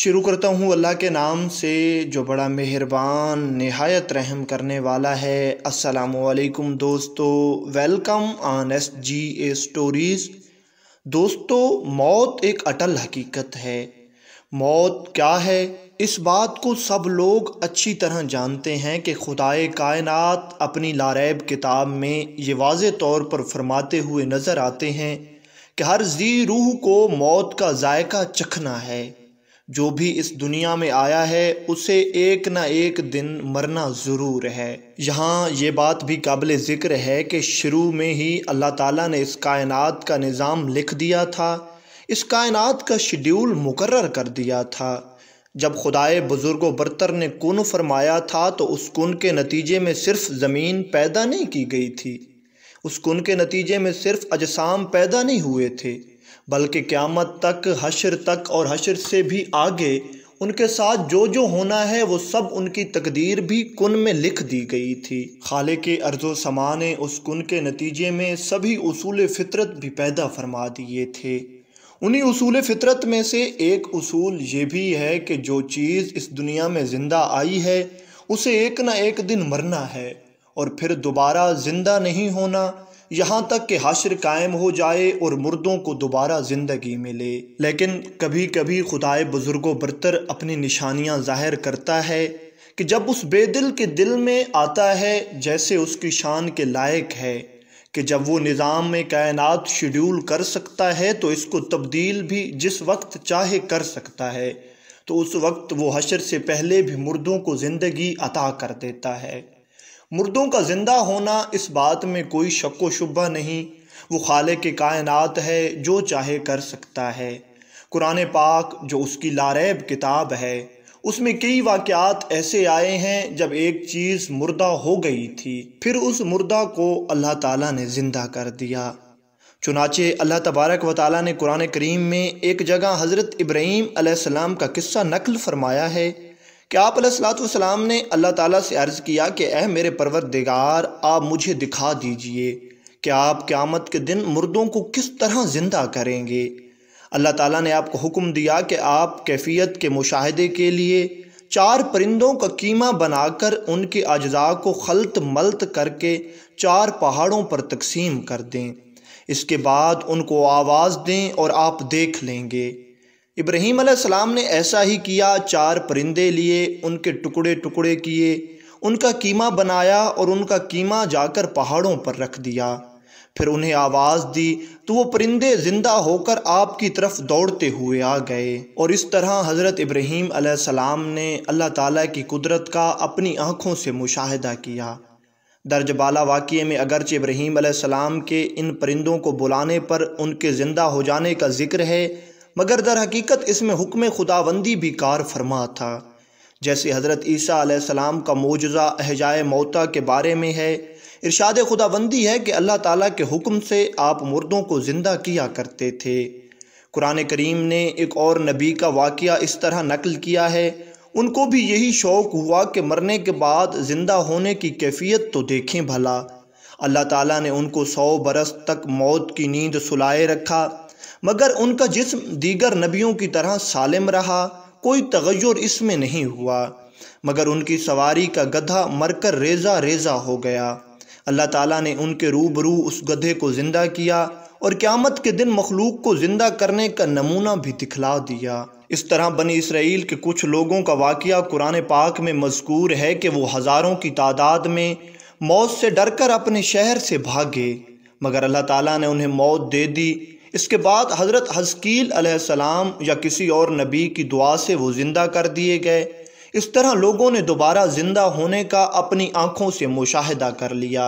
शुरू करता हूँ अल्लाह के नाम से जो बड़ा मेहरबान नहायत रहम करने वाला है असलकुम दोस्तों welcome on S G A stories दोस्तों मौत एक अटल हकीकत है मौत क्या है इस बात को सब लोग अच्छी तरह जानते हैं कि खुदाए कायनात अपनी लारैब किताब में ये वाज तौर पर फरमाते हुए नज़र आते हैं कि हर जी रूह को मौत का जायका चखना है जो भी इस दुनिया में आया है उसे एक ना एक दिन मरना ज़रूर है यहाँ ये बात भी काबिल ज़िक्र है कि शुरू में ही अल्लाह ताला ने इस कायनात का निज़ाम लिख दिया था इस कायनात का शेड्यूल मुकर कर दिया था जब खुदाए बुज़ुर्ग बरतर ने कुन फरमाया था तो उस कुन के नतीजे में सिर्फ ज़मीन पैदा नहीं की गई थी उस कुन के नतीजे में सिर्फ अजसाम पैदा नहीं हुए थे बल्कि क़्यामत तक हशर तक और हशर से भी आगे उनके साथ जो जो होना है वो सब उनकी तकदीर भी कुन में लिख दी गई थी खाले के अर्ज़ो समा ने उस कुन के नतीजे में सभी उसूल फितरत भी पैदा फरमा दिए थे उन्हीं उसूल फितरत में से एक उसूल ये भी है कि जो चीज़ इस दुनिया में ज़िंदा आई है उसे एक ना एक दिन मरना है और फिर दोबारा ज़िंदा नहीं होना यहाँ तक कि हशर कायम हो जाए और मुर्दों को दोबारा ज़िंदगी मिले लेकिन कभी कभी खुदाए बुज़ुर्गो बरतर अपनी निशानियाँ ज़ाहिर करता है कि जब उस बेदिल के दिल में आता है जैसे उसकी शान के लायक है कि जब वो निज़ाम में कायनात शेड्यूल कर सकता है तो इसको तब्दील भी जिस वक्त चाहे कर सकता है तो उस वक्त वो हशर से पहले भी मुर्दों को ज़िंदगी अता कर देता है मुर्दों का ज़िंदा होना इस बात में कोई शक व शुबा नहीं वो खाले के कायनात है जो चाहे कर सकता है कुरान पाक जो उसकी लारैब किताब है उसमें कई वाक़ात ऐसे आए हैं जब एक चीज़ मुर्दा हो गई थी फिर उस मुर्दा को अल्लाह ताला ने ज़िंदा कर दिया चुनाचे अल्लाह तबारक व ताली ने कुरान करीम में एक जगह हज़रत इब्राहीम सलाम का किस्सा नकल फरमाया है कि आप सलाम ने अल्लाह ताला से अर्ज़ किया कि अह मेरे परवरदिगार आप मुझे दिखा दीजिए कि आप क़्यामत के दिन मुर्दों को किस तरह ज़िंदा करेंगे अल्लाह ताला ने आपको हुक्म दिया कि आप कैफियत के मुशाहदे के लिए चार परिंदों का कीमा बनाकर उनके अज़ा को खलत मलत करके चार पहाड़ों पर तकसीम कर दें इसके बाद उनको आवाज़ दें और आप देख लेंगे इब्राहीम सलाम ने ऐसा ही किया चार परिंदे लिए उनके टुकड़े टुकड़े किए उनका कीमा बनाया और उनका कीमा जाकर पहाड़ों पर रख दिया फिर उन्हें आवाज़ दी तो वो परिंदे ज़िंदा होकर आपकी तरफ दौड़ते हुए आ गए और इस तरह हज़रत इब्राहीम सलाम ने अल्लाह ताला की कुदरत का अपनी आँखों से मुशाहिदा किया दर्ज बाला वाक़े में अगरचे इब्राहिम सलाम के इन परिंदों को बुलाने पर उनके ज़िंदा हो जाने का जिक्र है मगर दर हकीकत इसमें हुक्म खुदाबंदी भी कार फरमा था जैसे हज़रत ईसा सलाम का मोजा अहजाए मौता के बारे में है इरशाद खुदाबंदी है कि अल्लाह ताला के हुक्म से आप मुर्दों को ज़िंदा किया करते थे कुरान करीम ने एक और नबी का वाक़ इस तरह नकल किया है उनको भी यही शौक़ हुआ कि मरने के बाद ज़िंदा होने की कैफियत तो देखें भला अल्लाह ताला ने उनको सौ बरस तक मौत की नींद सुलाए रखा मगर उनका जिस्म दीगर नबियों की तरह सालिम रहा कोई तगैर इसमें नहीं हुआ मगर उनकी सवारी का गधा मरकर रेजा रेजा हो गया अल्लाह ताला ने उनके रूबरू उस गधे को ज़िंदा किया और क़्यामत के दिन मखलूक को ज़िंदा करने का नमूना भी दिखला दिया इस तरह बनी इसराइल के कुछ लोगों का वाकया कुरान पाक में मजकूर है कि वो हज़ारों की तादाद में मौत से डर कर अपने शहर से भागे मगर अल्लाह ताला ने उन्हें मौत दे दी इसके बाद हज़रत हस्कील सलाम या किसी और नबी की दुआ से वो ज़िंदा कर दिए गए इस तरह लोगों ने दोबारा ज़िंदा होने का अपनी आँखों से मुशाहिदा कर लिया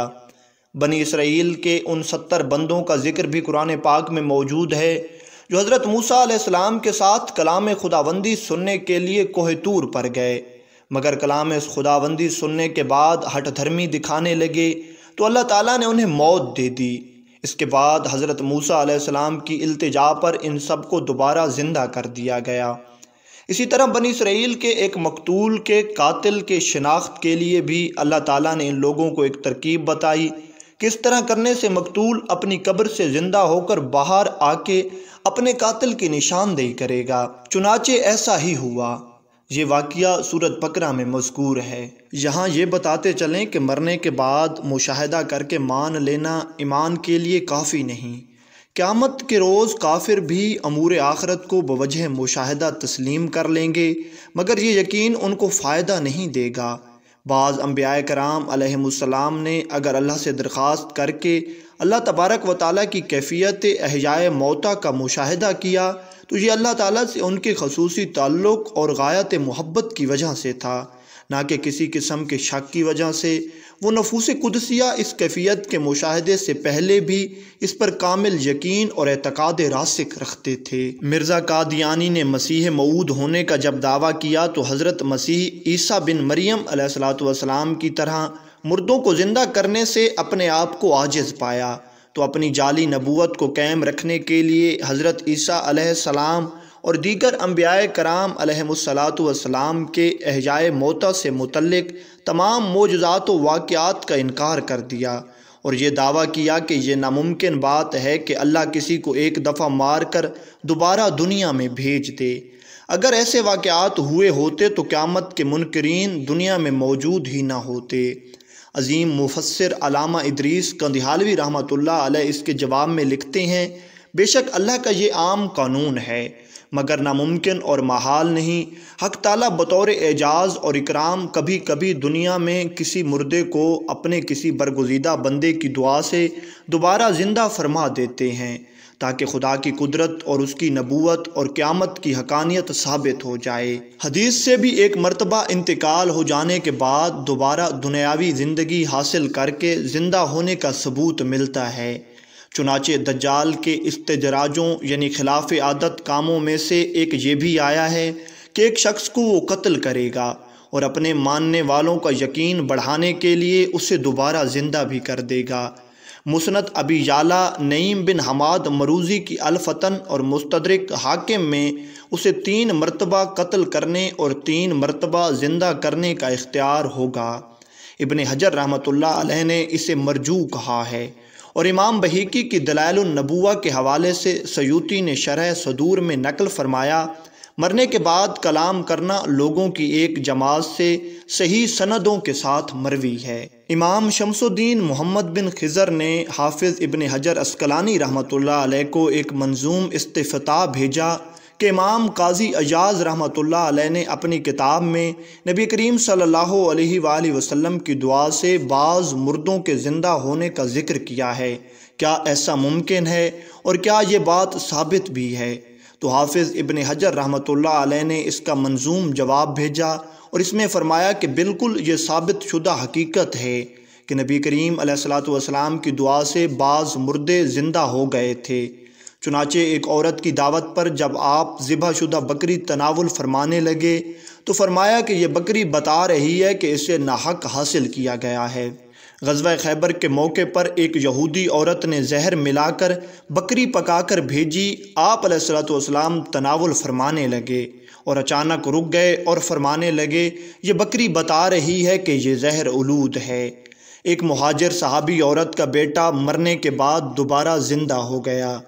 बनी इसराइल के उन सत्तर बंदों का जिक्र भी कुरान पाक में मौजूद है जो हज़रत मूसा सलाम के साथ कलाम खुदाबंदी सुनने के लिए कोहतूर पर गए मगर कलाम इस खुदाबंदी सुनने के बाद हठधर्मी दिखाने लगे तो अल्लाह ताला ने उन्हें मौत दे दी इसके बाद हज़रत मूसा सलाम की अल्तजा पर इन सब को दोबारा ज़िंदा कर दिया गया इसी तरह बनी इसराइल के एक मकतूल के कातिल के शनाख्त के लिए भी अल्लाह ताला ने इन लोगों को एक तरकीब बताई किस तरह करने से मकतूल अपनी कब्र से ज़िंदा होकर बाहर आके अपने कातिल की निशानदेही करेगा चुनाचे ऐसा ही हुआ ये वाक़ सूरत बकरा में मजकूर है यहाँ ये बताते चलें कि मरने के बाद मुशाहिदा करके मान लेना ईमान के लिए काफ़ी नहीं क़्यामत के रोज़ काफिर भी अमूर आखरत को बवजह मुशाहिदा तस्लीम कर लेंगे मगर ये यकीन उनको फ़ायदा नहीं देगा बाज़ अम्बिया कराम ने अगर अल्लाह से दरख्वास्त करके अल्लाह तबारक व ताली की कैफियत अहियाए मौता का मुशाहिदा किया तो ये अल्लाह ताला से उनके खसूसी ताल्लुक़ और गायत मोहब्बत की वजह से था ना कि किसी किस्म के शक की वजह से वो नफूस कुदसिया इस कैफियत के मुशाहदे से पहले भी इस पर कामिल यकीन और एतक़ाद रासिक रखते थे मिर्ज़ा कादयानी ने मसीह मऊद होने का जब दावा किया तो हज़रत मसीह ईसा बिन मरियम सलाम की तरह मुर्दों को ज़िंदा करने से अपने आप को आजिज़ पाया तो अपनी जाली नबूत को कायम रखने के लिए हज़रत ईसा सलाम और दीगर अम्बिया कराम वाम के एहजाय मोता से मुतलक तमाम मोजात वाक़ात का इनकार कर दिया और ये दावा किया कि यह नामुमकिन बात है कि अल्लाह किसी को एक दफ़ा मार कर दोबारा दुनिया में भेज दे अगर ऐसे वाक़ात हुए होते तो क़्यामत के मुनकरीन दुनिया में मौजूद ही ना होते अजीम मुफसर अलामा इदरीस कंदिहालवी रहमत इसके जवाब में लिखते हैं बेशक अल्लाह का ये आम कानून है मगर नामुमकिन और महाल नहीं हक ताला बतौर एजाज़ और इकराम कभी कभी दुनिया में किसी मुर्दे को अपने किसी बरगुजीदा बंदे की दुआ से दोबारा ज़िंदा फरमा देते हैं ताकि खुदा की कुदरत और उसकी नबूत और क़्यामत की हकानियत साबित हो जाए हदीस से भी एक मरतबा इंतकाल हो जाने के बाद दोबारा दुनियावी ज़िंदगी हासिल करके ज़िंदा होने का सबूत मिलता है चुनाचे दज्जाल के इस्तजराजों यानी खिलाफ आदत कामों में से एक ये भी आया है कि एक शख्स को वो कत्ल करेगा और अपने मानने वालों का यकीन बढ़ाने के लिए उसे दोबारा ज़िंदा भी कर देगा मुसनत अबी याला नईम बिन हमाद मरूजी की अलफतन और मुस्तरक हाकिम में उसे तीन मरतबा कत्ल करने और तीन मरतबा ज़िंदा करने का इख्तियार होगा इबन हजर रहमत ने इसे मरजू कहा है और इमाम बहीकी की दलालनबुआ के हवाले से सयूती ने शरह सदूर में नकल फरमाया मरने के बाद कलाम करना लोगों की एक जमात से सही सनदों के साथ मरवी है इमाम शमसुद्दीन मोहम्मद बिन खज़र ने हाफिज़ इबन हजर अस्कलानी रहमत को एक मंजूम इस्तफ़ता भेजा कि इमाम काजी एजाज़ रहमत ने अपनी किताब में नबी करीम सल्ला वसलम की दुआ से बाज़ मुर्दों के ज़िंदा होने का ज़िक्र किया है क्या ऐसा मुमकिन है और क्या ये बात साबित भी है तो हाफिज़ इबन हजर रहमत ने इसका मंजूम जवाब भेजा और इसमें फ़रमाया कि बिल्कुल ये साबित शुदा हकीकत है कि नबी करीम सलाम की दुआ से बाज़ मुर्दे ज़िंदा हो गए थे चुनाचे एक औरत की दावत पर जब आप ज़िबा शुदा बकरी तनावल फरमाने लगे तो फरमाया कि यह बकरी बता रही है कि इसे नाहक हासिल किया गया है गजवा खैबर के मौके पर एक यहूदी औरत ने जहर मिलाकर बकरी पकाकर भेजी आप सलाम तनावल फरमाने लगे और अचानक रुक गए और फरमाने लगे ये बकरी बता रही है कि ये जहर उलूद है एक महाजर सहाबी औरत का बेटा मरने के बाद दोबारा ज़िंदा हो गया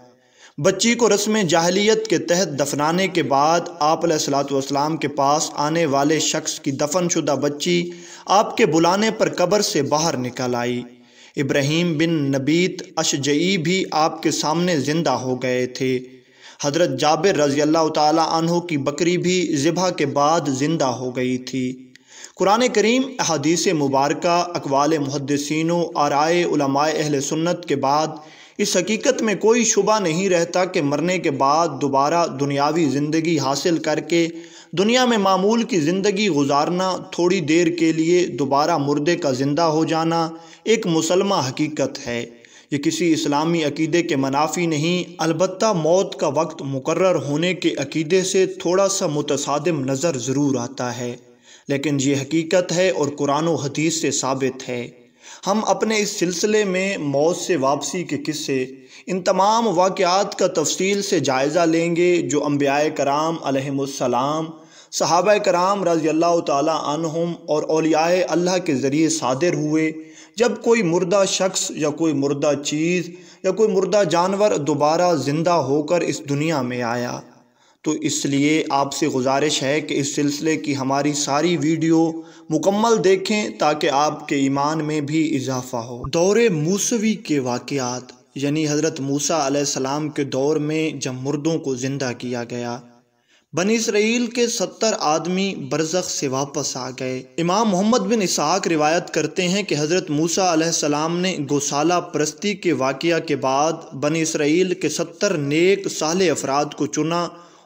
बच्ची को रस्म जाहलीत के तहत दफनाने के बाद आप सलाम के पास आने वाले शख्स की दफन शुदा बच्ची आपके बुलाने पर कब्र से बाहर निकल आई इब्राहिम बिन नबीत अशजई भी आपके सामने ज़िंदा हो गए थे हज़रत जाबिर रज़ी अल्लाह तहों की बकरी भी ज़िबा के बाद ज़िंदा हो गई थी कुरान करीम अदीस मुबारक अकवाल मुहदसिनों आरए अहल सुन्नत के बाद इस हकीकत में कोई शुबा नहीं रहता कि मरने के बाद दोबारा दुनियावी ज़िंदगी हासिल करके दुनिया में मामूल की ज़िंदगी गुजारना थोड़ी देर के लिए दोबारा मुर्दे का ज़िंदा हो जाना एक मुसलमा हकीकत है ये किसी इस्लामी अकीदे के मनाफी नहीं अलबत् मौत का वक्त मुकर होने के अकीदे से थोड़ा सा मुतसादम नज़र ज़रूर आता है लेकिन ये हकीकत है और कुरान हदीस से साबित है हम अपने इस सिलसिले में मौत से वापसी के किस्से इन तमाम वाक़ात का तफसील से जायज़ा लेंगे जो अम्बिया कराम सहाब कराम रज़ी अल्लाह तुम और अलिया अल्लाह के ज़रिए सादिर हुए जब कोई मुर्दा शख्स या कोई मुर्दा चीज़ या कोई मुर्दा जानवर दोबारा ज़िंदा होकर इस दुनिया में आया तो इसलिए आपसे गुजारिश है कि इस सिलसिले की हमारी सारी वीडियो मुकम्मल देखें ताकि आपके ईमान में भी इजाफा हो दौरे मूसवी के वाक़ात यानी हज़रत मूसा सलाम के दौर में जब मुर्दों को ज़िंदा किया गया बन इसराइल के सत्तर आदमी बरसख से वापस आ गए इमाम मोहम्मद बिन इसहाक रिवायत करते हैं कि हज़रत मूसा सलाम ने गौसाला परस्ती के वाक़ के बाद बन इसराइल के सत्तर नेक साल अफराद को चुना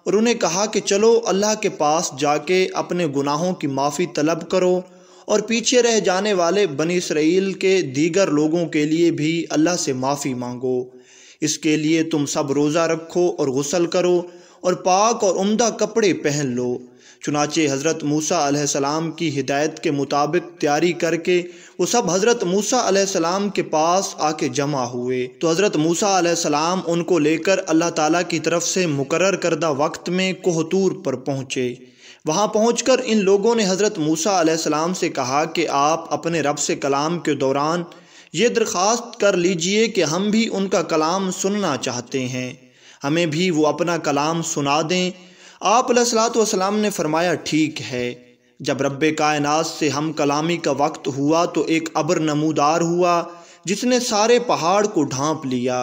और उन्हें कहा कि चलो अल्लाह के पास जाके अपने गुनाहों की माफ़ी तलब करो और पीछे रह जाने वाले बन इसराइल के दीगर लोगों के लिए भी अल्लाह से माफ़ी मांगो इसके लिए तुम सब रोज़ा रखो और गसल करो और पाक और उम्दा कपड़े पहन लो चुनाचे हज़रत मूसा सलाम की हिदायत के मुताबिक तैयारी करके वो सब हज़रत मूसा सलाम के पास आके जमा हुए तो हज़रत मूसा सलाम उनको लेकर अल्लाह ताला की तरफ से मुकर करदा वक्त में कोहतूर पर पहुँचे वहाँ पहुँच कर इन लोगों ने हज़रत मूसा सलाम से कहा कि आप अपने रब से कलाम के दौरान ये दरख्वास्त कर लीजिए कि हम भी उनका कलाम सुनना चाहते हैं हमें भी वो अपना कलाम सुना दें आप सलाम ने फरमाया ठीक है जब रब कायनात से हम कलामी का वक्त हुआ तो एक अबर नमूदार हुआ जिसने सारे पहाड़ को ढांप लिया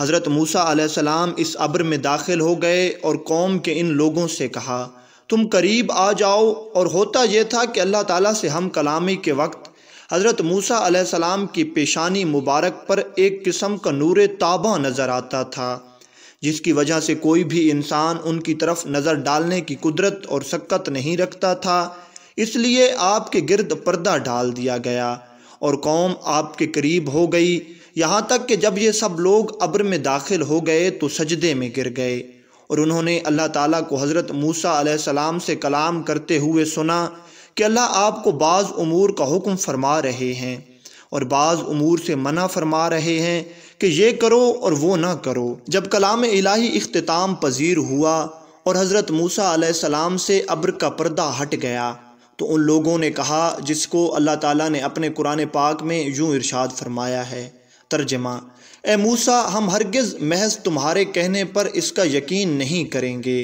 हज़रत मूसा सलाम इस अब्र में दाखिल हो गए और कौम के इन लोगों से कहा तुम करीब आ जाओ और होता यह था कि अल्लाह ताला से हम कलामी के वक्त हज़रत मूसा सलाम की पेशानी मुबारक पर एक किस्म का नूर ताबा नज़र आता था जिसकी वजह से कोई भी इंसान उनकी तरफ नज़र डालने की कुदरत और शक्कत नहीं रखता था इसलिए आपके गिरद पर्दा डाल दिया गया और कौम आपके करीब हो गई यहाँ तक कि जब ये सब लोग अब्र में दाखिल हो गए तो सजदे में गिर गए और उन्होंने अल्लाह ताला को हज़रत मूसा सलाम से कलाम करते हुए सुना कि अल्लाह आपको बाज़ उमूर का हुक्म फरमा रहे हैं और बाज़ उमूर से मना फरमा रहे हैं कि ये करो और वो ना करो जब कलाम इलाही अख्ताम पजीर हुआ और हज़रत मूसा सलाम से अब्र का पर्दा हट गया तो उन लोगों ने कहा जिसको अल्लाह ताला ने अपने कुरान पाक में यूँ इरशाद फरमाया है तर्जमा ए मूसा हम हरगिज़ महज तुम्हारे कहने पर इसका यकीन नहीं करेंगे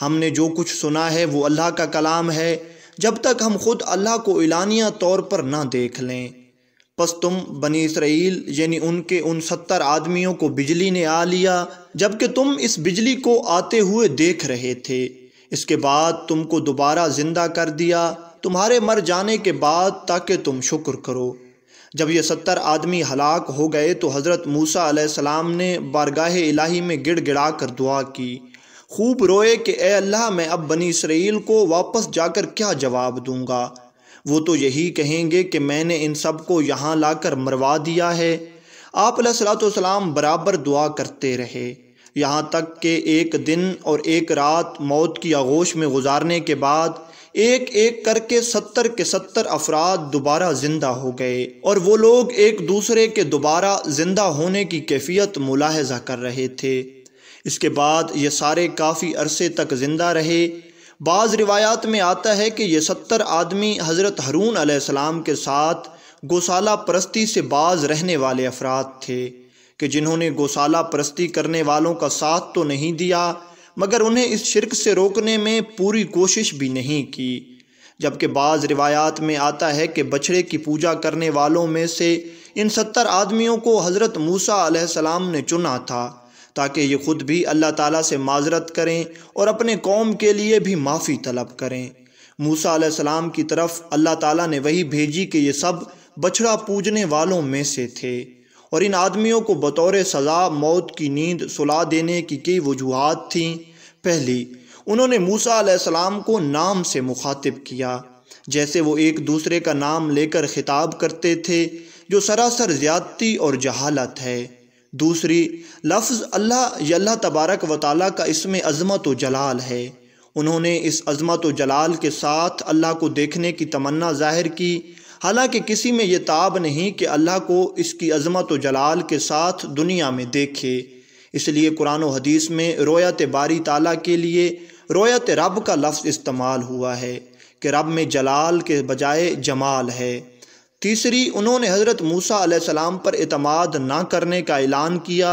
हमने जो कुछ सुना है वो अल्लाह का कलाम है जब तक हम खुद अल्लाह को इलानिया तौर पर ना देख लें पस तुम बनी इसराइल यानी उनके उन सत्तर आदमियों को बिजली ने आ लिया जबकि तुम इस बिजली को आते हुए देख रहे थे इसके बाद तुमको दोबारा ज़िंदा कर दिया तुम्हारे मर जाने के बाद ताकि तुम शुक्र करो जब ये सत्तर आदमी हलाक हो गए तो हज़रत मूसा सलाम ने बारगाह इलाही में गिड़ गिड़ा कर दुआ की खूब रोए कि ए अल्लाह मैं अब बनी इसराइल को वापस जाकर क्या जवाब दूंगा वो तो यही कहेंगे कि मैंने इन सब को यहाँ लाकर मरवा दिया है आप सलाम बराबर दुआ करते रहे यहाँ तक कि एक दिन और एक रात मौत की आगोश में गुजारने के बाद एक एक करके सत्तर के सत्तर अफराद दोबारा ज़िंदा हो गए और वो लोग एक दूसरे के दोबारा ज़िंदा होने की कैफियत मुलाहजा कर रहे थे इसके बाद ये सारे काफ़ी अरसे तक ज़िंदा रहे बाज़ रिवायात में आता है कि ये सत्तर आदमी हज़रत हरून आसमाम के साथ गौशाला परस्ती से बाज रहने वाले अफराद थे कि जिन्होंने गौशाला परस्ती करने वालों का साथ तो नहीं दिया मगर उन्हें इस शिरक से रोकने में पूरी कोशिश भी नहीं की जबकि बाज़ रिवायात में आता है कि बछड़े की पूजा करने वालों में से इन सत्तर आदमियों को हज़रत मूसा सलाम ने चुना था ताकि ये ख़ुद भी अल्लाह ताला से माजरत करें और अपने कौम के लिए भी माफ़ी तलब करें मूसा सलाम की तरफ अल्लाह ताला ने वही भेजी कि ये सब बछड़ा पूजने वालों में से थे और इन आदमियों को बतौर सज़ा मौत की नींद सुला देने की कई वजूहत थीं पहली उन्होंने मूसा सलाम को नाम से मुखातिब किया जैसे वो एक दूसरे का नाम लेकर खिताब करते थे जो सरासर ज़्यादती और जहालत है दूसरी लफ्ज़ अल्लाह या अल्लाह तबारक व ताली का इसमें अजमत व जलाल है उन्होंने इस अजमत व जलाल के साथ अल्लाह को देखने की तमन्ना ज़ाहिर की हालांकि किसी में ये ताब नहीं कि अल्लाह को इसकी अजमत व जलाल के साथ दुनिया में देखे इसलिए कुरान हदीस में रोयत बारी ताला के लिए रोयत रब का लफ्ज़ इस्तेमाल हुआ है कि रब में जलाल के बजाय जमाल है तीसरी उन्होंने हज़रत मूसा सलाम पर अतमाद ना करने का ऐलान किया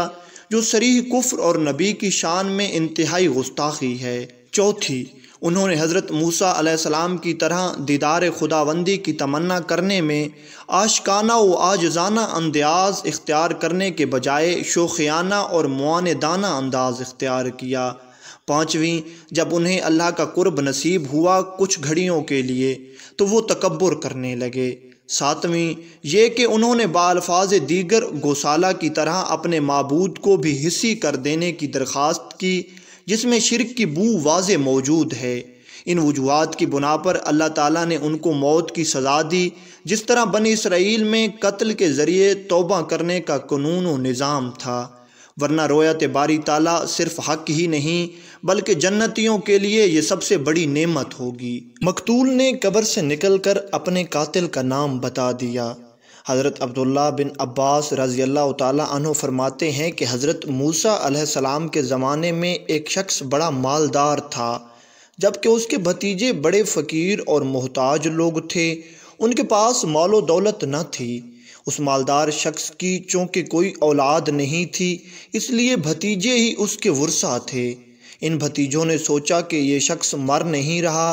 जो सरीह कुफ्र और नबी की शान में इंतहाई गुस्ताखी है चौथी उन्होंने हज़रत मूसा सलाम की तरह दीदार खुदाबंदी की तमन्ना करने में आशकाना व आजजाना अंदाज इख्तियार करने के बजाय शोखियाना और मुआनदाना अंदाज इख्तियार किया पाँचवीं जब उन्हें अल्लाह का कुर्ब नसीब हुआ कुछ घड़ियों के लिए तो वो तकबर करने लगे सातवीं ये कि उन्होंने बालफाज दीगर गौशाला की तरह अपने मबूद को भी हिस्सी कर देने की दरख्वास्त की जिसमें शिरक की बू वाज मौजूद है इन वजूहत की बुना पर अल्लाह ताली ने उनको मौत की सज़ा दी जिस तरह बन इसराइल में कत्ल के ज़रिए तोबा करने का कानून व निज़ाम था वरना रोयत बारी ताला सिर्फ हक ही नहीं बल्कि जन्नतियों के लिए ये सबसे बड़ी नेमत होगी मकतूल ने कब्र से निकल कर अपने कातिल का नाम बता दिया हज़रत अब्दुल्ला बिन अब्बास रज़ी अल्लाह फरमाते हैं कि हज़रत मूसा सलाम के ज़माने में एक शख्स बड़ा मालदार था जबकि उसके भतीजे बड़े फ़कीर और मोहताज लोग थे उनके पास मालो दौलत न थी उस मालदार शख्स की चूँकि कोई औलाद नहीं थी इसलिए भतीजे ही उसके वर्षा थे इन भतीजों ने सोचा कि ये शख्स मर नहीं रहा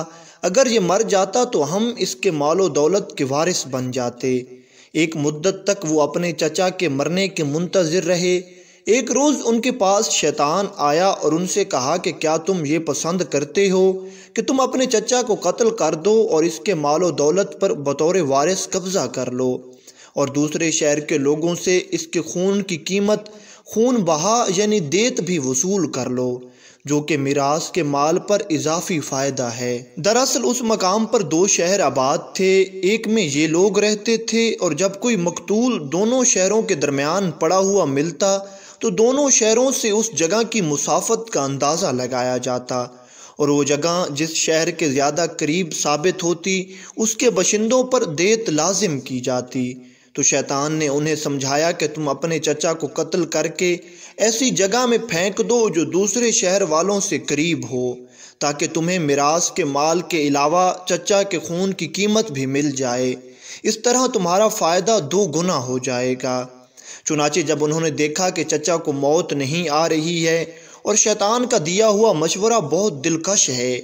अगर ये मर जाता तो हम इसके मालो दौलत के वारिस बन जाते एक मुद्दत तक वो अपने चचा के मरने के मुंतज़र रहे एक रोज़ उनके पास शैतान आया और उनसे कहा कि क्या तुम ये पसंद करते हो कि तुम अपने चचा को कत्ल कर दो और इसके मालो दौलत पर बतौर वारिस कब्ज़ा कर लो और दूसरे शहर के लोगों से इसके खून की कीमत खून बहा यानी देत भी वसूल कर लो जो कि मिरास के माल पर इजाफी फ़ायदा है दरअसल उस मकाम पर दो शहर आबाद थे एक में ये लोग रहते थे और जब कोई मकतूल दोनों शहरों के दरमियान पड़ा हुआ मिलता तो दोनों शहरों से उस जगह की मुसाफत का अंदाज़ा लगाया जाता और वो जगह जिस शहर के ज़्यादा करीब साबित होती उसके बशिंदों पर देत लाजिम की जाती तो शैतान ने उन्हें समझाया कि तुम अपने चचा को कत्ल करके ऐसी जगह में फेंक दो जो दूसरे शहर वालों से करीब हो ताकि तुम्हें मिरास के माल के अलावा चचा के खून की कीमत भी मिल जाए इस तरह तुम्हारा फ़ायदा दो गुना हो जाएगा चुनाचे जब उन्होंने देखा कि चचा को मौत नहीं आ रही है और शैतान का दिया हुआ मशवरा बहुत दिलकश है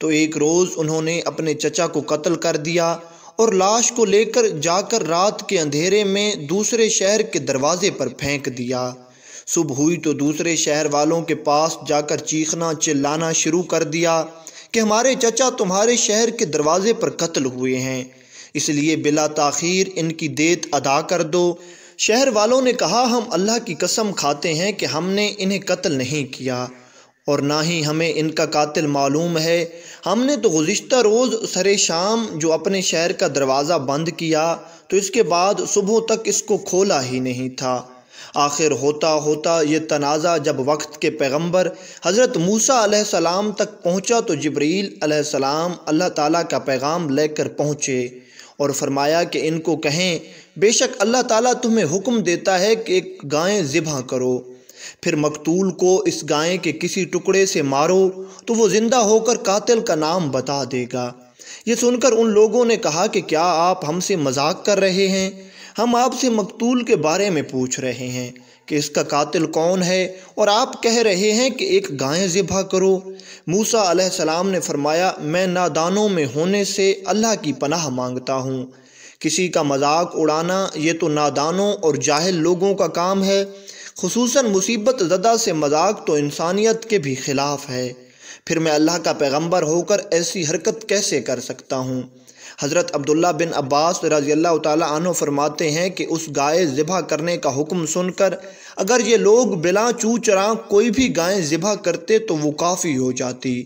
तो एक रोज़ उन्होंने अपने चचा को कत्ल कर दिया और लाश को लेकर जाकर रात के अंधेरे में दूसरे शहर के दरवाजे पर फेंक दिया सुबह हुई तो दूसरे शहर वालों के पास जाकर चीखना चिल्लाना शुरू कर दिया कि हमारे चचा तुम्हारे शहर के दरवाजे पर कत्ल हुए हैं इसलिए बिला तखिर इनकी देत अदा कर दो शहर वालों ने कहा हम अल्लाह की कसम खाते हैं कि हमने इन्हें कत्ल नहीं किया और ना ही हमें इनका कातिल मालूम है हमने तो गुज्त रोज़ सरे शाम जो अपने शहर का दरवाज़ा बंद किया तो इसके बाद सुबह तक इसको खोला ही नहीं था आखिर होता होता ये तनाज़ा जब वक्त के पैगम्बर हज़रत मूसा सलाम तक पहुँचा तो जबरील सलाम अल्लाह ताला का पैगाम लेकर पहुँचे और फरमाया कि इनको कहें बेशक अल्लाह ताला तुम्हें हुक्म देता है कि एक गायें ज़िबा करो फिर मकतूल को इस गाय के किसी टुकड़े से मारो तो वो ज़िंदा होकर कातिल का नाम बता देगा ये सुनकर उन लोगों ने कहा कि क्या आप हमसे मजाक कर रहे हैं हम आपसे मकतूल के बारे में पूछ रहे हैं कि इसका कातिल कौन है और आप कह रहे हैं कि एक गाय ज़िबा करो मूसा सलाम ने फरमाया मैं नादानों में होने से अल्लाह की पनाह मांगता हूँ किसी का मजाक उड़ाना ये तो नादानों और जाहिल लोगों का काम है खसूस मुसीबत ज़दा से मजाक तो इंसानियत के भी ख़िलाफ़ है फिर मैं अल्लाह का पैगम्बर होकर ऐसी हरकत कैसे कर सकता हूँ हज़रत अब्दुल्ला बिन अब्बास रजी अल्लाह तु फरमाते हैं कि उस गाय ज़िबा करने का हुक्म सुनकर अगर ये लोग बिला चू चरा कोई भी गाय ज़िबा करते तो वो काफ़ी हो जाती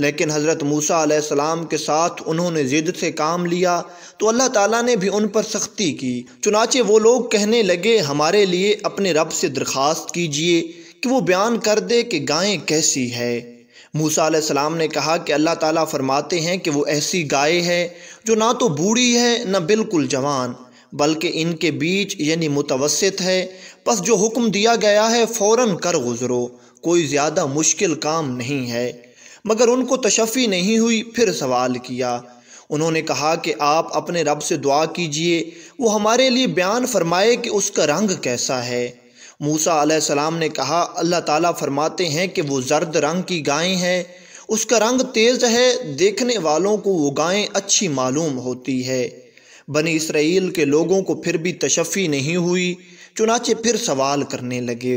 लेकिन हज़रत मूसा आसमाम के साथ उन्होंने ज़िद से काम लिया तो अल्लाह ताला ने भी उन पर सख्ती की चुनाचे वो लोग कहने लगे हमारे लिए अपने रब से दरख्वास्त कीजिए कि वो बयान कर दे कि गायें कैसी है मूसा सलाम ने कहा कि अल्लाह ताला फरमाते हैं कि वो ऐसी गाय है जो ना तो बूढ़ी है ना बिल्कुल जवान बल्कि इनके बीच यानी मुतवसत है बस जो हुक्म दिया गया है फ़ौर कर गुज़रो कोई ज़्यादा मुश्किल काम नहीं है मगर उनको तशफ़ी नहीं हुई फिर सवाल किया उन्होंने कहा कि आप अपने रब से दुआ कीजिए वो हमारे लिए बयान फरमाए कि उसका रंग कैसा है मूसा सलाम ने कहा अल्लाह ताला फरमाते हैं कि वो जर्द रंग की गायें हैं उसका रंग तेज़ है देखने वालों को वो गायें अच्छी मालूम होती है बनी इसराइल के लोगों को फिर भी तशफ़ी नहीं हुई चुनाचे फिर सवाल करने लगे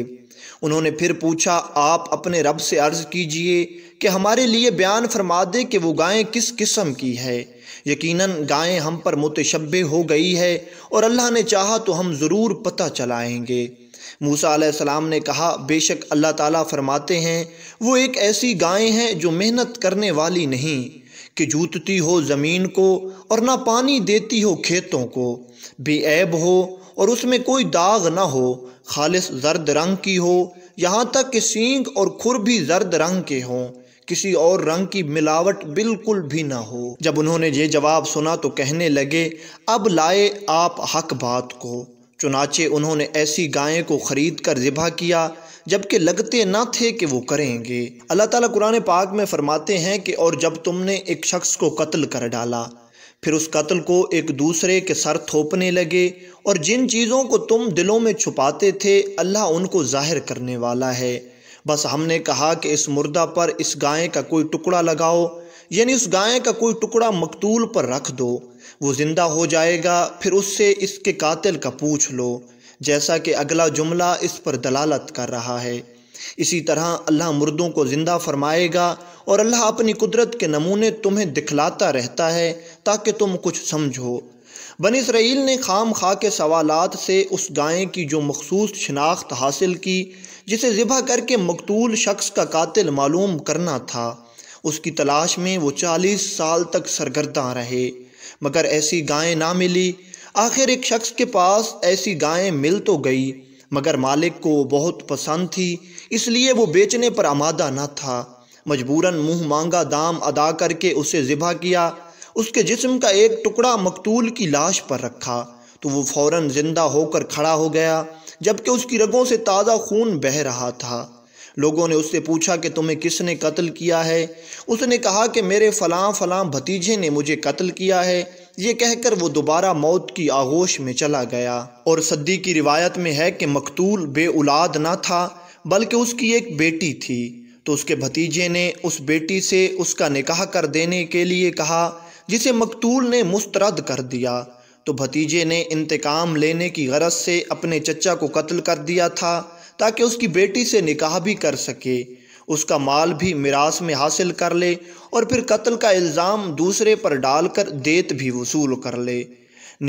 उन्होंने फिर पूछा आप अपने रब से अर्ज़ कीजिए कि हमारे लिए बयान फरमा दे कि वो गायें किस किस्म की है यकीनन गायें हम पर मुतशब हो गई है और अल्लाह ने चाहा तो हम ज़रूर पता चलाएंगे मूसा सलाम ने कहा बेशक अल्लाह ताला फरमाते हैं वो एक ऐसी गायें हैं जो मेहनत करने वाली नहीं कि जूतती हो ज़मीन को और ना पानी देती हो खेतों को बेऐब हो और उसमें कोई दाग ना हो खालिस जर्द रंग की हो यहाँ तक कि सींग और खुर भी जर्द रंग के हों किसी और रंग की मिलावट बिल्कुल भी ना हो जब उन्होंने ये जवाब सुना तो कहने लगे अब लाए आप हक बात को चुनाचे उन्होंने ऐसी गायें को ख़रीद कर ज़िबा किया जबकि लगते ना थे कि वो करेंगे अल्लाह ताला कुरान पाक में फ़रमाते हैं कि और जब तुमने एक शख्स को कत्ल कर डाला फिर उस कत्ल को एक दूसरे के सर थोपने लगे और जिन चीज़ों को तुम दिलों में छुपाते थे अल्लाह उनको ज़ाहिर करने वाला है बस हमने कहा कि इस मुर्दा पर इस गाय का कोई टुकड़ा लगाओ यानी उस गाय का कोई टुकड़ा मकतूल पर रख दो वो ज़िंदा हो जाएगा फिर उससे इसके कातिल का पूछ लो जैसा कि अगला जुमला इस पर दलालत कर रहा है इसी तरह अल्लाह मुर्दों को ज़िंदा फरमाएगा और अल्लाह अपनी कुदरत के नमूने तुम्हें दिखलाता रहता है ताकि तुम कुछ समझो बन इसराइल ने खाम खा के सवालात से उस गाय की जो मखसूस शिनाख्त हासिल की जिसे ज़िबह करके मकतूल शख्स का कातिल मालूम करना था उसकी तलाश में वो चालीस साल तक सरगर्दा रहे मगर ऐसी गायें ना मिली आखिर एक शख्स के पास ऐसी गायें मिल तो गई मगर मालिक को बहुत पसंद थी इसलिए वो बेचने पर आमादा न था मजबूरन मुंह मांगा दाम अदा करके उसे ज़िबा किया उसके जिस्म का एक टुकड़ा मकतूल की लाश पर रखा तो वो फ़ौर ज़िंदा होकर खड़ा हो गया जबकि उसकी रगों से ताज़ा खून बह रहा था लोगों ने उससे पूछा कि तुम्हें किसने कत्ल किया है उसने कहा कि मेरे फ़लाँ फ़लाँ भतीजे ने मुझे कत्ल किया है ये कहकर वो दोबारा मौत की आगोश में चला गया और सद्दी की रिवायत में है कि मकतूल बे औलाद ना था बल्कि उसकी एक बेटी थी तो उसके भतीजे ने उस बेटी से उसका निकाह कर देने के लिए कहा जिसे मकतूल ने मुस्तरद कर दिया तो भतीजे ने इंतकाम लेने की गरज से अपने चचा को कत्ल कर दिया था ताकि उसकी बेटी से निकाह भी कर सके उसका माल भी मिरास में हासिल कर ले और फिर कत्ल का इल्ज़ाम दूसरे पर डालकर देत भी वसूल कर ले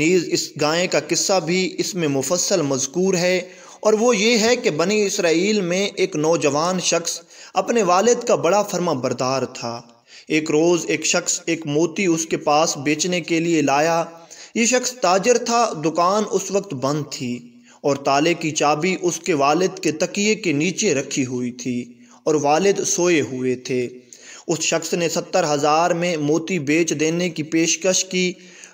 नीज़ इस गाय का किस्सा भी इसमें मुफसल मजकूर है और वो ये है कि बनी इसराइल में एक नौजवान शख्स अपने वालिद का बड़ा फर्मा बरदार था एक रोज़ एक शख्स एक मोती उसके पास बेचने के लिए लाया ये शख्स ताजर था दुकान उस वक्त बंद थी और ताले की चाबी उसके वालिद के तकिए के नीचे रखी हुई थी और वालिद सोए हुए थे उस शख्स ने सत्तर हज़ार में मोती बेच देने की पेशकश की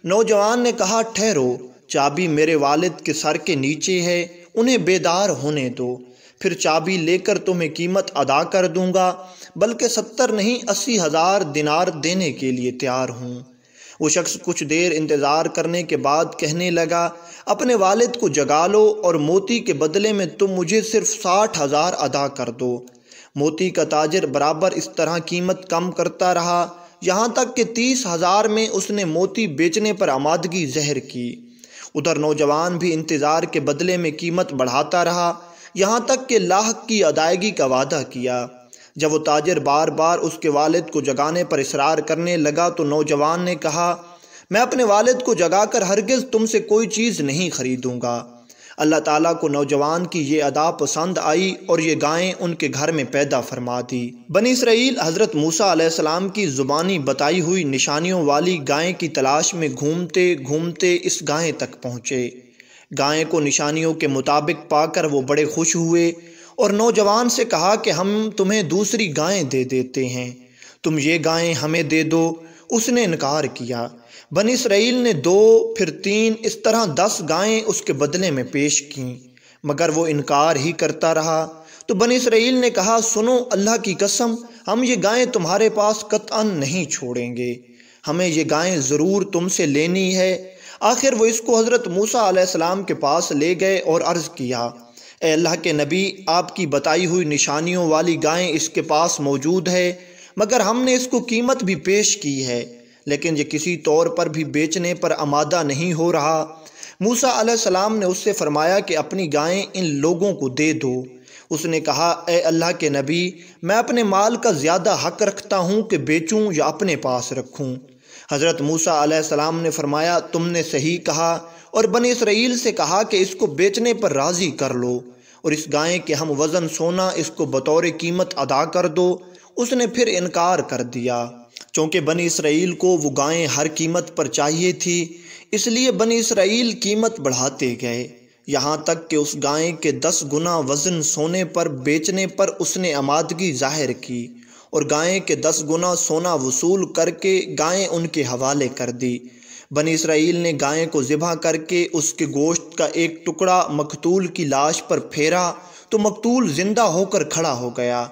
नौजवान ने कहा ठहरो चाबी मेरे वालिद के सर के नीचे है उन्हें बेदार होने दो फिर चाबी लेकर तुम्हें कीमत अदा कर दूंगा बल्कि सत्तर नहीं अस्सी हज़ार दिनार देने के लिए तैयार हूँ वो शख्स कुछ देर इंतज़ार करने के बाद कहने लगा अपने वालिद को जगा लो और मोती के बदले में तुम मुझे सिर्फ साठ हज़ार अदा कर दो मोती का ताजर बराबर इस तरह कीमत कम करता रहा यहाँ तक कि तीस हज़ार में उसने मोती बेचने पर आमादगी जहर की उधर नौजवान भी इंतज़ार के बदले में कीमत बढ़ाता रहा यहाँ तक कि लाख की अदायगी का वादा किया जब वो ताजर बार बार उसके वालिद को जगाने पर इसरार करने लगा तो नौजवान ने कहा मैं अपने वालिद को जगाकर हरगिज़ तुमसे कोई चीज़ नहीं खरीदूंगा अल्लाह ताला को नौजवान की ये अदा पसंद आई और ये गायें उनके घर में पैदा फरमा दी बनी इसराइल हज़रत मूसा सलाम की ज़ुबानी बताई हुई निशानियों वाली गायें की तलाश में घूमते घूमते इस गाय तक पहुँचे गाय को निशानियों के मुताबिक पाकर वो बड़े खुश हुए और नौजवान से कहा कि हम तुम्हें दूसरी गायें दे देते हैं तुम ये गायें हमें दे दो उसने इनकार किया बन इसराइल ने दो फिर तीन इस तरह दस गायें उसके बदले में पेश कं मगर वो इनकार ही करता रहा तो बन इसराइल ने कहा सुनो अल्लाह की कसम हम ये गायें तुम्हारे पास कतअन नहीं छोड़ेंगे हमें ये गायें ज़रूर तुमसे लेनी है आखिर वो इसको हज़रत मूसा आसमाम के पास ले गए और अर्ज़ किया अल्लाह के नबी आपकी बताई हुई निशानियों वाली गायें इसके पास मौजूद है मगर हमने इसको कीमत भी पेश की है लेकिन ये किसी तौर पर भी बेचने पर आमादा नहीं हो रहा मूसा सलाम ने उससे फ़रमाया कि अपनी गायें इन लोगों को दे दो उसने कहा ए अल्लाह के नबी मैं अपने माल का ज़्यादा हक रखता हूँ कि बेचूँ या अपने पास रखूँ हज़रत मूसा सलाम ने फरमाया तुमने सही कहा और बन इसराइल से कहा कि इसको बेचने पर राज़ी कर लो और इस गाय के हम वज़न सोना इसको बतौर कीमत अदा कर दो उसने फिर इनकार कर दिया चूँकि बन इसराइल को वो गायें हर कीमत पर चाहिए थी इसलिए बन इसराइल कीमत बढ़ाते गए यहाँ तक कि उस गाय के दस गुना वज़न सोने पर बेचने पर उसने आमादगी जाहिर की और गाय के दस गुना सोना वसूल करके गायें उनके हवाले कर दी बन इसराइल ने गाय को ज़िबा करके उसके गोश्त का एक टुकड़ा मकतूल की लाश पर फेरा तो मकतूल ज़िंदा होकर खड़ा हो गया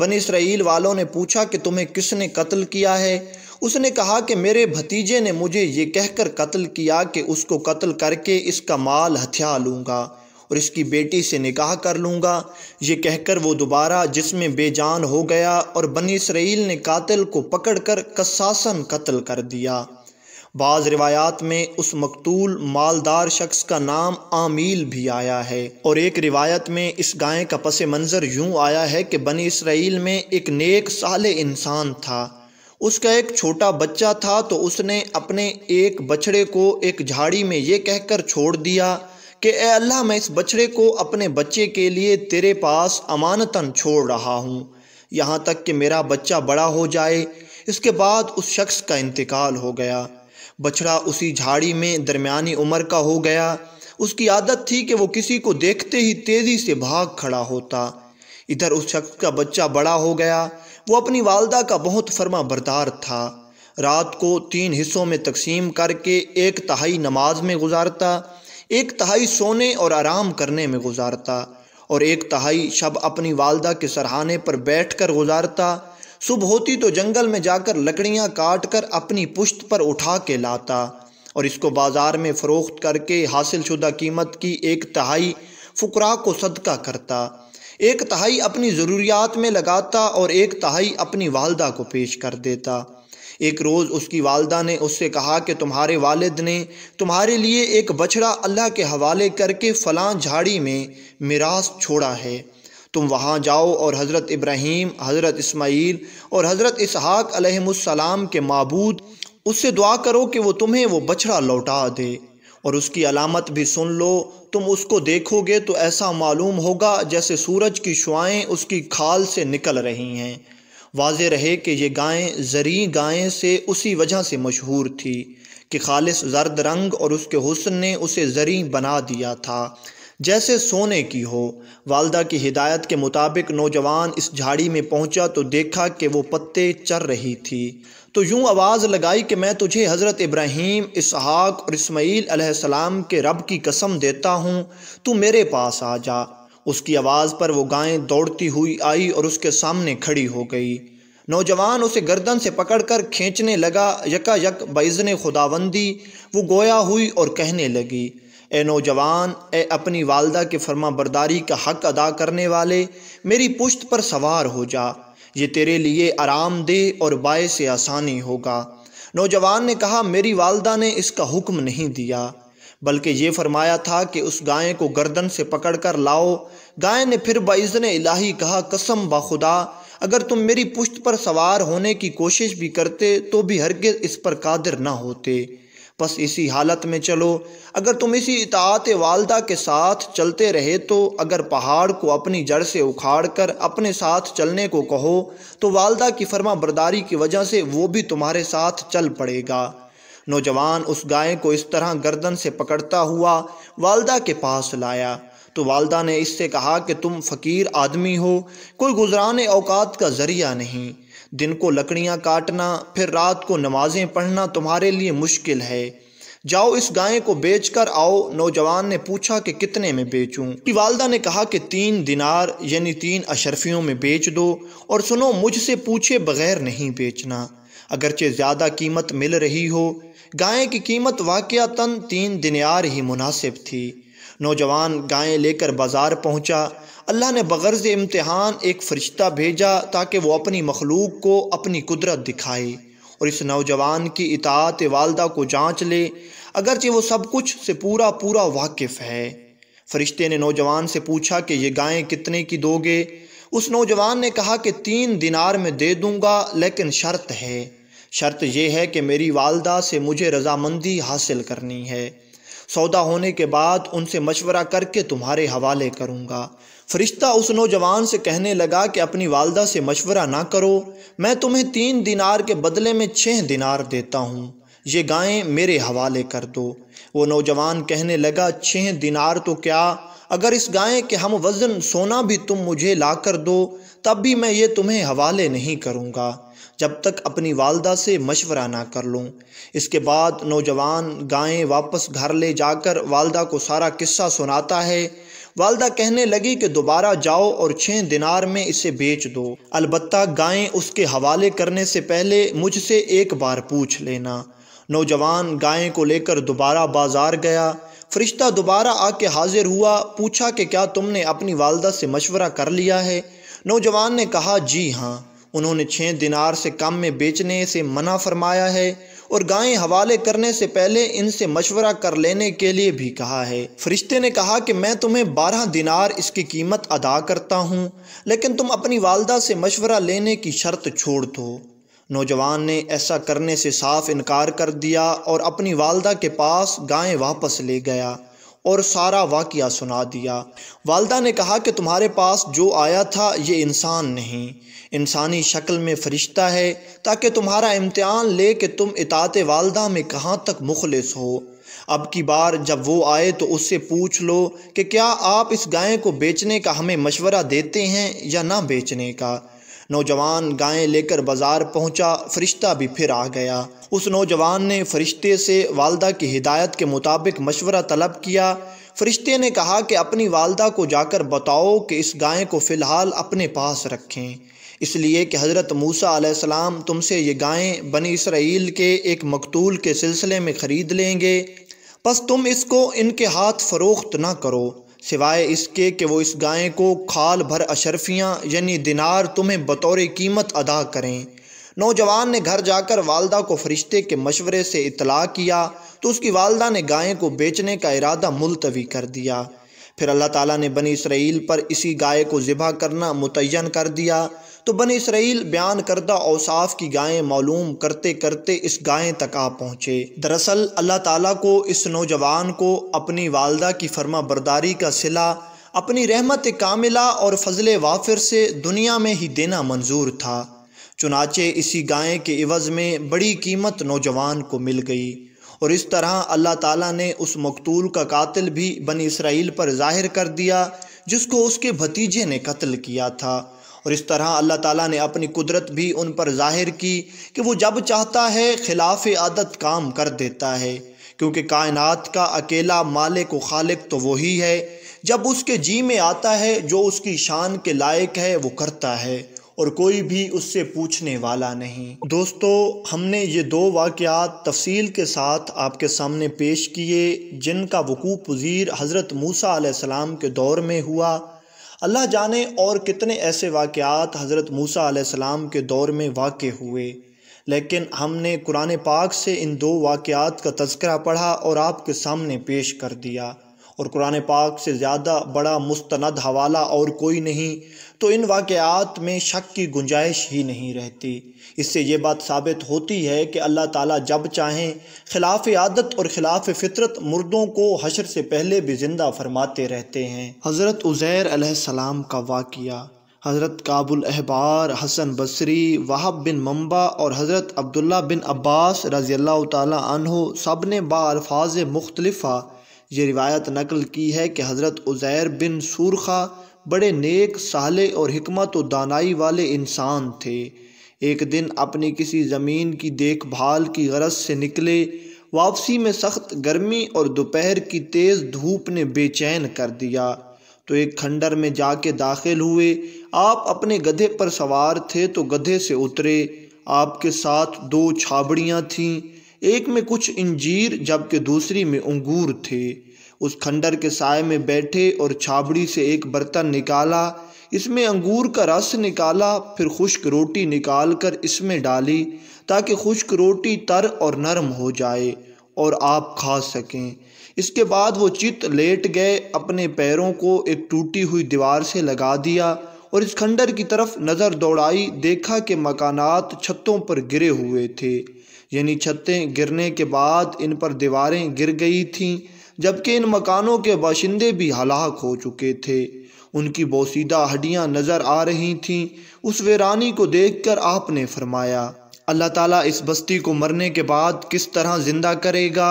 बन इसराइल वालों ने पूछा कि तुम्हें किसने कत्ल किया है उसने कहा कि मेरे भतीजे ने मुझे ये कहकर कत्ल किया कि उसको कत्ल करके इसका माल हथिया लूँगा और इसकी बेटी से निकाह कर लूँगा ये कहकर वो दोबारा जिसमें बेजान हो गया और बन इसराइल ने कातिल को पकड़कर कसासन कत्ल कर दिया बाज़ रिवायात में उस मकतूल मालदार शख्स का नाम आमील भी आया है और एक रिवायत में इस गाय का पस मंज़र यूँ आया है कि बनी इसराइल में एक नेक साल इंसान था उसका एक छोटा बच्चा था तो उसने अपने एक बछड़े को एक झाड़ी में ये कहकर छोड़ दिया कि ए अल्लाह मैं इस बछड़े को अपने बच्चे के लिए तेरे पास अमानतन छोड़ रहा हूँ यहाँ तक कि मेरा बच्चा बड़ा हो जाए इसके बाद उस शख्स का इंतकाल हो गया बछड़ा उसी झाड़ी में दरमियानी उम्र का हो गया उसकी आदत थी कि वो किसी को देखते ही तेज़ी से भाग खड़ा होता इधर उस शख्स का बच्चा बड़ा हो गया वो अपनी वालदा का बहुत फर्मा बरदार था रात को तीन हिस्सों में तकसीम करके एक तहाई नमाज में गुजारता एक तहाई सोने और आराम करने में गुजारता और एक तहाई शब अपनी वालदा के सरहाने पर बैठ कर गुजारता सुबह होती तो जंगल में जाकर लकड़ियाँ काट कर अपनी पुश्त पर उठा के लाता और इसको बाज़ार में फ़रोख्त करके हासिल शुदा कीमत की एक तहाई फ़ुकरा को सदका करता एक तहाई अपनी ज़रूरियात में लगाता और एक तहाई अपनी वालदा को पेश कर देता एक रोज़ उसकी वालदा ने उससे कहा कि तुम्हारे वालिद ने तुम्हारे लिए एक बछड़ा अल्लाह के हवाले करके फ़लाँ झाड़ी में मिरास छोड़ा है तुम वहाँ जाओ और हज़रत इब्राहीम हज़रत इसमाइल और हज़रत इसहाक के मबूद उससे दुआ करो कि वो तुम्हें वो बछड़ा लौटा दे और उसकी अलामत भी सुन लो तुम उसको देखोगे तो ऐसा मालूम होगा जैसे सूरज की शुआएँ उसकी खाल से निकल रही हैं वाज रहे कि ये गायें ज़री गायें से उसी वजह से मशहूर थी कि खालिश जर्द रंग और उसके हुसन ने उसे ज़री बना दिया था जैसे सोने की हो वालदा की हिदायत के मुताबिक नौजवान इस झाड़ी में पहुंचा तो देखा कि वो पत्ते चर रही थी तो यूं आवाज़ लगाई कि मैं तुझे हज़रत इब्राहीम इसहाक और इसमाइल अलैहिस्सलाम के रब की कसम देता हूँ तू मेरे पास आ जा उसकी आवाज़ पर वो गायें दौड़ती हुई आई और उसके सामने खड़ी हो गई नौजवान उसे गर्दन से पकड़कर खींचने लगा यका यक बैजन खुदाबंदी वो गोया हुई और कहने लगी ए नौजवान ए अपनी वालदा के फर्मा बरदारी का हक अदा करने वाले मेरी पुश्त पर सवार हो जा ये तेरे लिए आरामदेह और बाय से आसानी होगा नौजवान ने कहा मेरी वालदा ने इसका हुक्म नहीं दिया बल्कि ये फरमाया था कि उस गाय को गर्दन से पकड़ कर लाओ गाय ने फिर बाइजन इलाही कहा कसम बाखुदा अगर तुम मेरी पुश्त पर सवार होने की कोशिश भी करते तो भी हरगिज इस पर कादिर ना होते बस इसी हालत में चलो अगर तुम इसी इतात वालदा के साथ चलते रहे तो अगर पहाड़ को अपनी जड़ से उखाड़ कर अपने साथ चलने को कहो तो वालदा की फर्मा बरदारी की वजह से वो भी तुम्हारे साथ चल पड़ेगा नौजवान उस गाय को इस तरह गर्दन से पकड़ता हुआ वालदा के पास लाया तो वालदा ने इससे कहा कि तुम फ़कीर आदमी हो कोई गुजराने अवकात का ज़रिया नहीं दिन को लकड़ियाँ काटना फिर रात को नमाज़ें पढ़ना तुम्हारे लिए मुश्किल है जाओ इस गाय को बेच कर आओ नौजवान ने पूछा कि कितने में बेचूं? की वालदा ने कहा कि तीन दिनार यानी तीन अशरफियों में बेच दो और सुनो मुझसे पूछे बगैर नहीं बेचना अगरचे ज़्यादा कीमत मिल रही हो गाय की कीमत वाक़ता तीन दिनार ही मुनासिब थी नौजवान गायें लेकर बाज़ार पहुंचा अल्लाह ने बगर्ज इम्तहान एक फ़रिश्ता भेजा ताकि वो अपनी मखलूक को अपनी कुदरत दिखाए और इस नौजवान की इतात वालदा को जाँच ले अगरचे वो सब कुछ से पूरा पूरा वाकिफ़ है फ़रिश्ते ने नौजवान से पूछा कि ये गायें कितने की दोगे उस नौजवान ने कहा कि तीन दिनार में दे दूँगा लेकिन शर्त है शर्त यह है कि मेरी वालदा से मुझे रजामंदी हासिल करनी है सौदा होने के बाद उनसे मशवरा करके तुम्हारे हवाले करूँगा फरिश्ता उस नौजवान से कहने लगा कि अपनी वालदा से मशवरा ना करो मैं तुम्हें तीन दिनार के बदले में छः दिनार देता हूँ ये गायें मेरे हवाले कर दो वो नौजवान कहने लगा छः दिनार तो क्या अगर इस गाय के हम वज़न सोना भी तुम मुझे ला कर दो तब भी मैं ये तुम्हें हवाले नहीं करूँगा जब तक अपनी वालदा से मशवरा ना कर लूँ इसके बाद नौजवान गायें वापस घर ले जाकर वालदा को सारा किस्सा सुनाता है वालदा कहने लगी कि दोबारा जाओ और छः दिनार में इसे बेच दो अलबत् गायें उसके हवाले करने से पहले मुझसे एक बार पूछ लेना नौजवान गायें को लेकर दोबारा बाजार गया फरिश्ता दोबारा आके हाजिर हुआ पूछा कि क्या तुमने अपनी वालदा से मशवरा कर लिया है नौजवान ने कहा जी हाँ उन्होंने छः दिनार से कम में बेचने से मना फरमाया है और गायें हवाले करने से पहले इनसे मशवरा कर लेने के लिए भी कहा है फरिश्ते ने कहा कि मैं तुम्हें बारह दिनार इसकी कीमत अदा करता हूँ लेकिन तुम अपनी वालदा से मशवरा लेने की शर्त छोड़ दो नौजवान ने ऐसा करने से साफ इनकार कर दिया और अपनी वालदा के पास गायें वापस ले गया और सारा वाक़ सुना दिया वालदा ने कहा कि तुम्हारे पास जो आया था ये इंसान नहीं इंसानी शक्ल में फ़रिश्ता है ताकि तुम्हारा इम्तहान ले कि तुम इतात वालदा में कहाँ तक मुखलस हो अब की बार जब वो आए तो उससे पूछ लो कि क्या आप इस गाय को बेचने का हमें मशवरा देते हैं या ना बेचने का नौजवान गायें लेकर बाजार पहुंचा फरिश्ता भी फिर आ गया उस नौजवान ने फरिश्ते से वालदा की हिदायत के मुताबिक मशवरा तलब किया फरिश्ते ने कहा कि अपनी वालदा को जाकर बताओ कि इस गाय को फ़िलहाल अपने पास रखें इसलिए कि हज़रत मूसा आसमाम तुमसे ये गायें बनी इसराइल के एक मकतूल के सिलसिले में ख़रीद लेंगे बस तुम इसको इनके हाथ फ़रोख्त ना करो सिवाय इसके कि वो इस गाय को खाल भर अशरफियाँ यानी दिनार तुम्हें बतौर कीमत अदा करें नौजवान ने घर जाकर वालदा को फरिश्ते के मशवरे से इतला किया तो उसकी वालदा ने गाय को बेचने का इरादा मुलतवी कर दिया फिर अल्लाह ताला ने बनी इसराइल पर इसी गाय को ज़िबा करना मुतन कर दिया तो बन इसराइल बयान करदा औसाफ की गायें मालूम करते करते इस गायें तक आ पहुँचे दरअसल अल्लाह ताला को इस नौजवान को अपनी वालदा की फर्मा बरदारी का सिला अपनी रहमत कामिला और फजल वाफिर से दुनिया में ही देना मंजूर था चुनाचे इसी गाय के इवज़ में बड़ी कीमत नौजवान को मिल गई और इस तरह अल्लाह ताला ने उस मकतूल का कातिल भी बन इसराइल पर जाहिर कर दिया जिसको उसके भतीजे ने कत्ल किया था और इस तरह अल्लाह ताला ने अपनी कुदरत भी उन पर जाहिर की कि वो जब चाहता है खिलाफ आदत काम कर देता है क्योंकि कायनात का अकेला मालिक व खालिक तो वही है जब उसके जी में आता है जो उसकी शान के लायक है वो करता है और कोई भी उससे पूछने वाला नहीं दोस्तों हमने ये दो वाक़ात तफसील के साथ आपके सामने पेश किए जिनका वकूफ़ पजीर हज़रत मूसा सलाम के दौर में हुआ अल्लाह जाने और कितने ऐसे वाक़ात हज़रत मूसा सलाम के दौर में वाक़ हुए लेकिन हमने कुरान पाक से इन दो वाक़ात का तस्करा पढ़ा और आपके सामने पेश कर दिया और कुरान पाक से ज़्यादा बड़ा मुस्तनद हवाला और कोई नहीं तो इन वाक़ात में शक की गुंजाइश ही नहीं रहती इससे ये बात साबित होती है कि अल्लाह ताला जब चाहें खिलाफ आदत और खिलाफ फितरत मुर्दों को हशर से पहले भी ज़िंदा फरमाते रहते हैं हज़रत उज़ैर अलैहिस्सलाम का वाक़ हज़रत काबुल अहबार हसन बसरी वहाब बिन मम्बा और हज़रत अब्दुल्ला बिन अब्बास रज़ी अल्लाह तहो सब ने बालफाज मुख्तलफ़ा ये रिवायत नकल की है कि हज़रत उज़ैर बिन सूरखा बड़े नेक साले और हमत व दानाई वाले इंसान थे एक दिन अपनी किसी ज़मीन की देखभाल की गरज से निकले वापसी में सख्त गर्मी और दोपहर की तेज़ धूप ने बेचैन कर दिया तो एक खंडर में जाके दाखिल हुए आप अपने गधे पर सवार थे तो गधे से उतरे आपके साथ दो छाबड़ियाँ थीं एक में कुछ इंजीर जबकि दूसरी में अंगूर थे उस खंडर के साय में बैठे और छाबड़ी से एक बर्तन निकाला इसमें अंगूर का रस निकाला फिर खुश्क रोटी निकाल कर इसमें डाली ताकि खुश्क रोटी तर और नरम हो जाए और आप खा सकें इसके बाद वो चित लेट गए अपने पैरों को एक टूटी हुई दीवार से लगा दिया और इस खंडर की तरफ नज़र दौड़ाई देखा कि मकानात छतों पर गिरे हुए थे यानी छतें गिरने के बाद इन पर दीवारें गिर गई थीं जबकि इन मकानों के बाशिंदे भी हलाक हो चुके थे उनकी बोसीदा हड्डियाँ नज़र आ रही थीं उस वीरानी को देखकर आपने फरमाया अल्लाह ताला इस बस्ती को मरने के बाद किस तरह ज़िंदा करेगा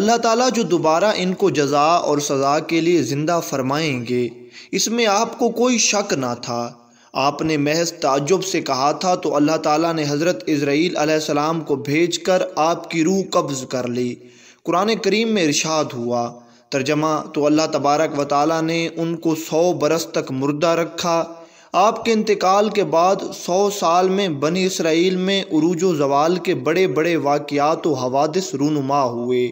अल्लाह ताला जो दोबारा इनको जजा और सज़ा के लिए ज़िंदा फरमाएंगे इसमें आपको कोई शक ना था आपने महज ताजुब से कहा था तो अल्लाह ताला ने हज़रत इज़राइल सलाम को भेज कर आपकी रूह कब्ज़ कर ली कुरान करीम में इरशाद हुआ तर्जमा तो अल्लाह तबारक व ताली ने उनको सौ बरस तक मुर्दा रखा आपके इंतकाल के बाद सौ साल में बनी इसराइल में अरूज जवाल के बड़े बड़े वाक़ात व हवादिस रूनुमा हुए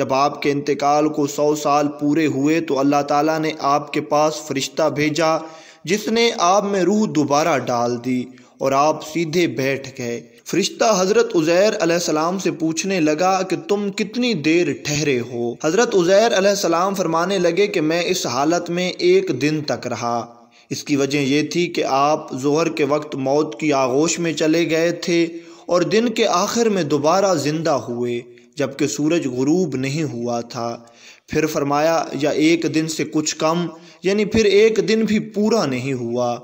जब आपके इंतकाल को सौ साल पूरे हुए तो अल्लाह ताला ने आपके पास फरिश्ता भेजा जिसने आप में रूह दोबारा डाल दी और आप सीधे बैठ गए फरिश्ता हज़रत उज़ैर अलैहिस्सलाम से पूछने लगा कि तुम कितनी देर ठहरे हो हज़रत उज़ैर अलैहिस्सलाम फरमाने लगे कि मैं इस हालत में एक दिन तक रहा इसकी वजह यह थी कि आप जहर के वक्त मौत की आगोश में चले गए थे और दिन के आखिर में दोबारा ज़िंदा हुए जबकि सूरज गरूब नहीं हुआ था फिर फरमाया या एक दिन से कुछ कम यानी फिर एक दिन भी पूरा नहीं हुआ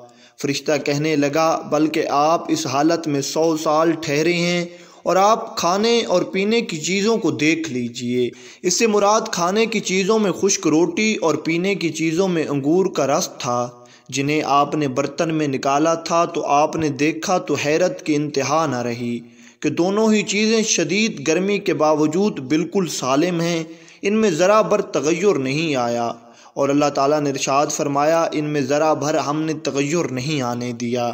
फरिश्ता कहने लगा बल्कि आप इस हालत में सौ साल ठहरे हैं और आप खाने और पीने की चीज़ों को देख लीजिए इससे मुराद खाने की चीज़ों में खुश्क रोटी और पीने की चीज़ों में अंगूर का रस था जिन्हें आपने बर्तन में निकाला था तो आपने देखा तो हैरत की इंतहा न रही कि दोनों ही चीज़ें शदीद गर्मी के बावजूद बिल्कुल सालम हैं इनमें ज़रा बर तगैर नहीं आया और अल्लाह ताला ने इरशाद फरमाया इनमें ज़रा भर हमने तगैर नहीं आने दिया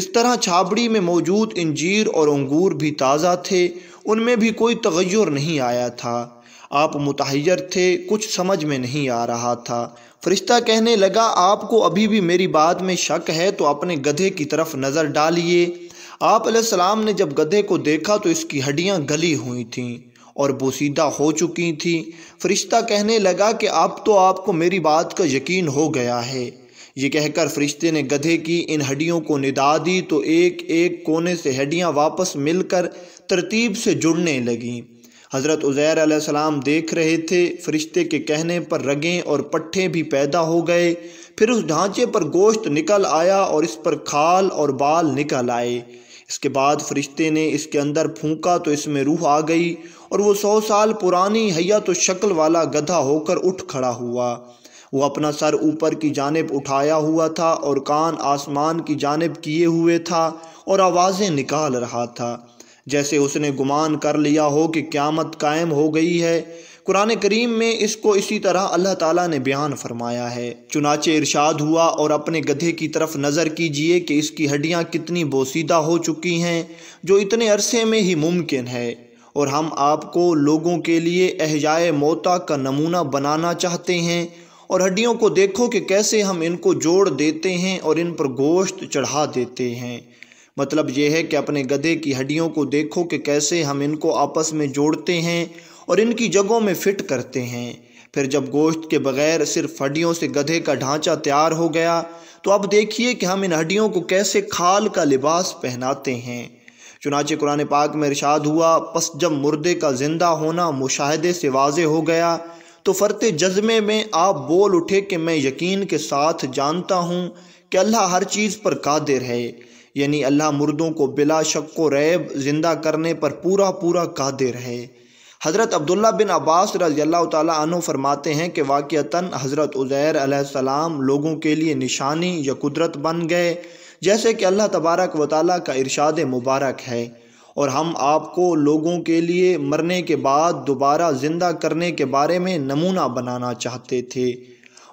इस तरह छाबड़ी में मौजूद इंजीर और अंगूर भी ताज़ा थे उनमें भी कोई तगैर नहीं आया था आप मुतहैर थे कुछ समझ में नहीं आ रहा था फरिश्ता कहने लगा आपको अभी भी मेरी बात में शक है तो अपने गधे की तरफ नज़र डालिए आप ने जब गधे को देखा तो इसकी हड्डियां गली हुई थीं और बोसीदा हो चुकी थी फरिश्ता कहने लगा कि अब तो आपको मेरी बात का यकीन हो गया है ये कहकर फरिश्ते ने गधे की इन हड्डियों को निदा दी तो एक एक कोने से हड्डियाँ वापस मिलकर तरतीब से जुड़ने लगीं हज़रत उज़ैर आसमाम देख रहे थे फरिश्ते के कहने पर रगें और पट्ठे भी पैदा हो गए फिर उस ढांचे पर गोश्त निकल आया और इस पर खाल और बाल निकल आए इसके बाद फ़रिश्ते ने इसके अंदर फूंका तो इसमें रूह आ गई और वो सौ साल पुरानी हैया तो शक्ल वाला गधा होकर उठ खड़ा हुआ वो अपना सर ऊपर की जानब उठाया हुआ था और कान आसमान की जानब किए हुए था और आवाज़ें निकाल रहा था जैसे उसने गुमान कर लिया हो कि क्यामत कायम हो गई है कुरान करीम में इसको इसी तरह अल्लाह ताला ने बयान फरमाया है चुनाचे इरशाद हुआ और अपने गधे की तरफ नज़र कीजिए कि इसकी हड्डियाँ कितनी बोसीदा हो चुकी हैं जो इतने अरसे में ही मुमकिन है और हम आपको लोगों के लिए एहजाए मोता का नमूना बनाना चाहते हैं और हड्डियों को देखो कि कैसे हम इनको जोड़ देते हैं और इन पर गोश्त चढ़ा देते हैं मतलब यह है कि अपने गधे की हड्डियों को देखो कि कैसे हम इनको आपस में जोड़ते हैं और इनकी जगहों में फिट करते हैं फिर जब गोश्त के बगैर सिर्फ हड्डियों से गधे का ढांचा तैयार हो गया तो अब देखिए कि हम इन हड्डियों को कैसे खाल का लिबास पहनाते हैं चुनाचे कुरान पाक में इरशाद हुआ पस जब मुर्दे का ज़िंदा होना मुशाहदे से वाज हो गया तो फ़र्त जज्मे में आप बोल उठे कि मैं यकीन के साथ जानता हूँ कि अल्लाह हर चीज़ पर कादिर है यानी अल्लाह मुर्दों को बिला शक व रैब ज़िंदा करने पर पूरा पूरा कादिर है हज़रत अब्दुल्ला बिन अब्बास रजी अल्लाह तु फरमाते हैं कि वाक़ता हज़रत उज़ैर सलाम लोगों के लिए निशानी या कुदरत बन गए जैसे कि अल्लाह तबारक व ताली का इरशाद मुबारक है और हम आपको लोगों के लिए मरने के बाद दोबारा ज़िंदा करने के बारे में नमूना बनाना चाहते थे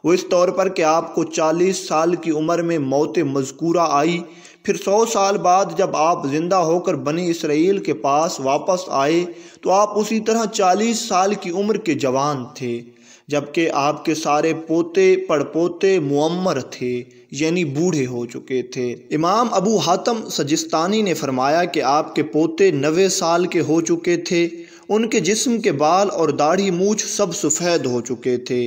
वो इस तौर पर कि आपको चालीस साल की उम्र में मौत मजकूरा आई फिर सौ साल बाद जब आप ज़िंदा होकर बनी इसराइल के पास वापस आए तो आप उसी तरह चालीस साल की उम्र के जवान थे जबकि आपके सारे पोते पड़पोते मुअम्मर थे यानी बूढ़े हो चुके थे इमाम अबू हातम सजिस्तानी ने फरमाया कि आपके पोते नवे साल के हो चुके थे उनके जिस्म के बाल और दाढ़ी मूछ सब सफ़ेद हो चुके थे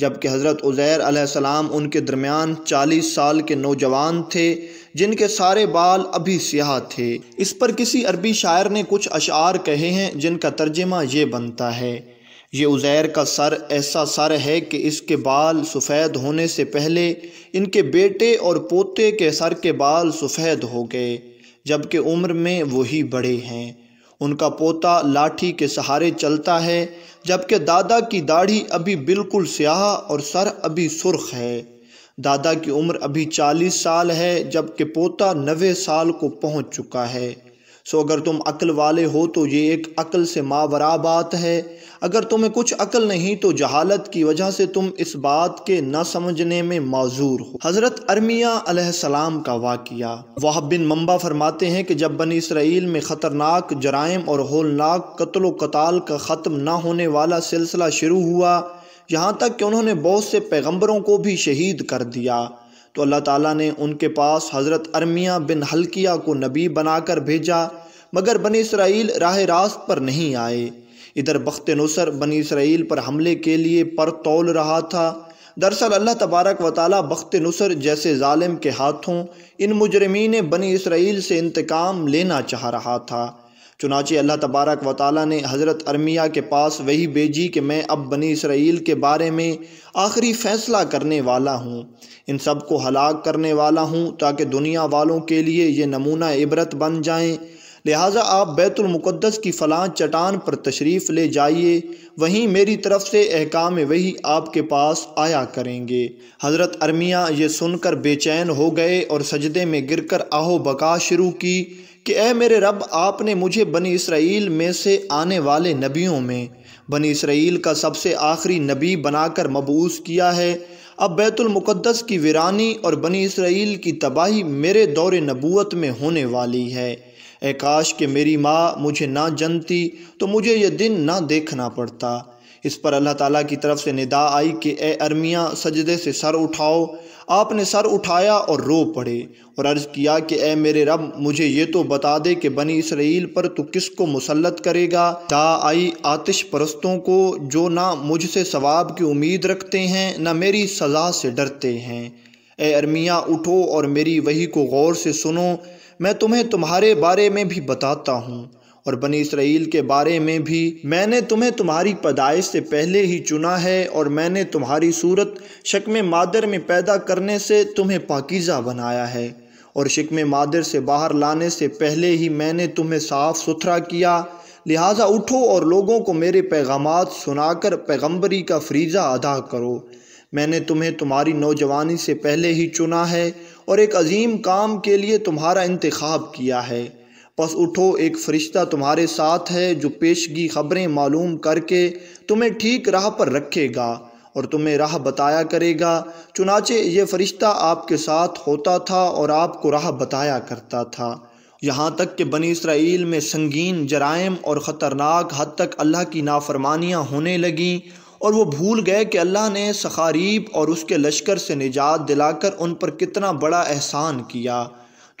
जबकि हज़रत उज़ैर सलाम उनके दरमियान चालीस साल के नौजवान थे जिनके सारे बाल अभी स्याह थे इस पर किसी अरबी शायर ने कुछ अशार कहे हैं जिनका तर्जमा ये बनता है ये उज़ैर का सर ऐसा सर है कि इसके बाल सफ़ेद होने से पहले इनके बेटे और पोते के सर के बाल सफ़ेद हो गए जबकि उम्र में वही बड़े हैं उनका पोता लाठी के सहारे चलता है जबकि दादा की दाढ़ी अभी बिल्कुल स्याह और सर अभी सुर्ख है दादा की उम्र अभी चालीस साल है जबकि पोता नवे साल को पहुंच चुका है सो अगर तुम अक्ल वाले हो तो ये एक अक्ल से मावरा बात है अगर तुम्हें कुछ अक्ल नहीं तो जहालत की वजह से तुम इस बात के न समझने में माजूर हो हज़रत अरमिया सलाम का वाक़ वाहब बिन मम्बा फरमाते हैं कि जब बनी इसराइल में ख़तरनाक जराइम और होलनाक कत्ल कताल का ख़त्म न होने वाला सिलसिला शुरू हुआ यहाँ तक कि उन्होंने बहुत से पैगम्बरों को भी शहीद कर दिया तो अल्लाह ताला ने उनके पास हज़रत अरमिया बिन हल्किया को नबी बनाकर भेजा मगर बनी इसराइल राह रास्त पर नहीं आए इधर बख्त नसर बनी इसराइल पर हमले के लिए पर तोल रहा था दरअसल अल्लाह तबारक व बख्त नसर जैसे ालिम के हाथों इन मुजरमीन बनी इसराइल से इंतकाम लेना चाह रहा था चुनाचे अल्लाह तबारक व ताली ने हज़रत अरमिया के पास वही भेजी कि मैं अब बनी इसराइल के बारे में आखिरी फ़ैसला करने वाला हूँ इन सब को हलाक करने वाला हूँ ताकि दुनिया वालों के लिए ये नमूना इबरत बन जाएँ लिहाजा आप बैतुलमक़दस की फ़लाँ चटान पर तशरीफ़ ले जाइए वहीं मेरी तरफ़ से अहकाम वही आपके पास आया करेंगे हज़रत अरमिया ये सुनकर बेचैन हो गए और सजदे में कर आहो बका शुरू की कि ए मेरे रब आपने मुझे बनी इसराइल में से आने वाले नबियों में बनी इसराइल का सबसे आखिरी नबी बनाकर मबूस किया है अब बैतुलमुक़दस की वीरानी और बनी इसराइल की तबाही मेरे दौर नबूत में होने वाली है ए काश मेरी माँ मुझे ना जनती तो मुझे यह दिन ना देखना पड़ता इस पर अल्लाह ताला की तरफ से निदा आई कि ए अरमिया सजदे से सर उठाओ आपने सर उठाया और रो पड़े और अर्ज़ किया कि ए मेरे रब मुझे ये तो बता दे कि बनी इसराइल पर तू किस को मुसलत करेगा दा आई आतिश परस्तों को जो ना मुझसे सवाब की उम्मीद रखते हैं ना मेरी सज़ा से डरते हैं ए अरमिया उठो और मेरी वही को गौर से सुनो मैं तुम्हें तुम्हारे बारे में भी बताता हूँ और बनी इसराइल के बारे में भी मैंने तुम्हें तुम्हारी पैदाइश से पहले ही चुना है और मैंने तुम्हारी सूरत शक्म मादर में पैदा करने से तुम्हें पाकिज़ा बनाया है और शिकम मादर से बाहर लाने से पहले ही मैंने तुम्हें साफ़ सुथरा किया लिहाजा उठो और लोगों को मेरे पैगाम सुनाकर पैगम्बरी का फरीज़ा अदा करो मैंने तुम्हें तुम्हारी नौजवानी से पहले ही चुना है और एक अजीम काम के लिए तुम्हारा इंतखब किया है बस उठो एक फ़रिश्ता तुम्हारे साथ है जो पेशगी खबरें मालूम करके तुम्हें ठीक राह पर रखेगा और तुम्हें राह बताया करेगा चुनाचे ये फ़रिश्ता आपके साथ होता था और आपको राह बताया करता था यहाँ तक कि बनी इसराइल में संगीन जराइम और ख़तरनाक हद तक अल्लाह की नाफरमानियाँ होने लगीं और वो भूल गए कि अल्लाह ने सखारीब और उसके लश्कर से निजात दिलाकर उन पर कितना बड़ा एहसान किया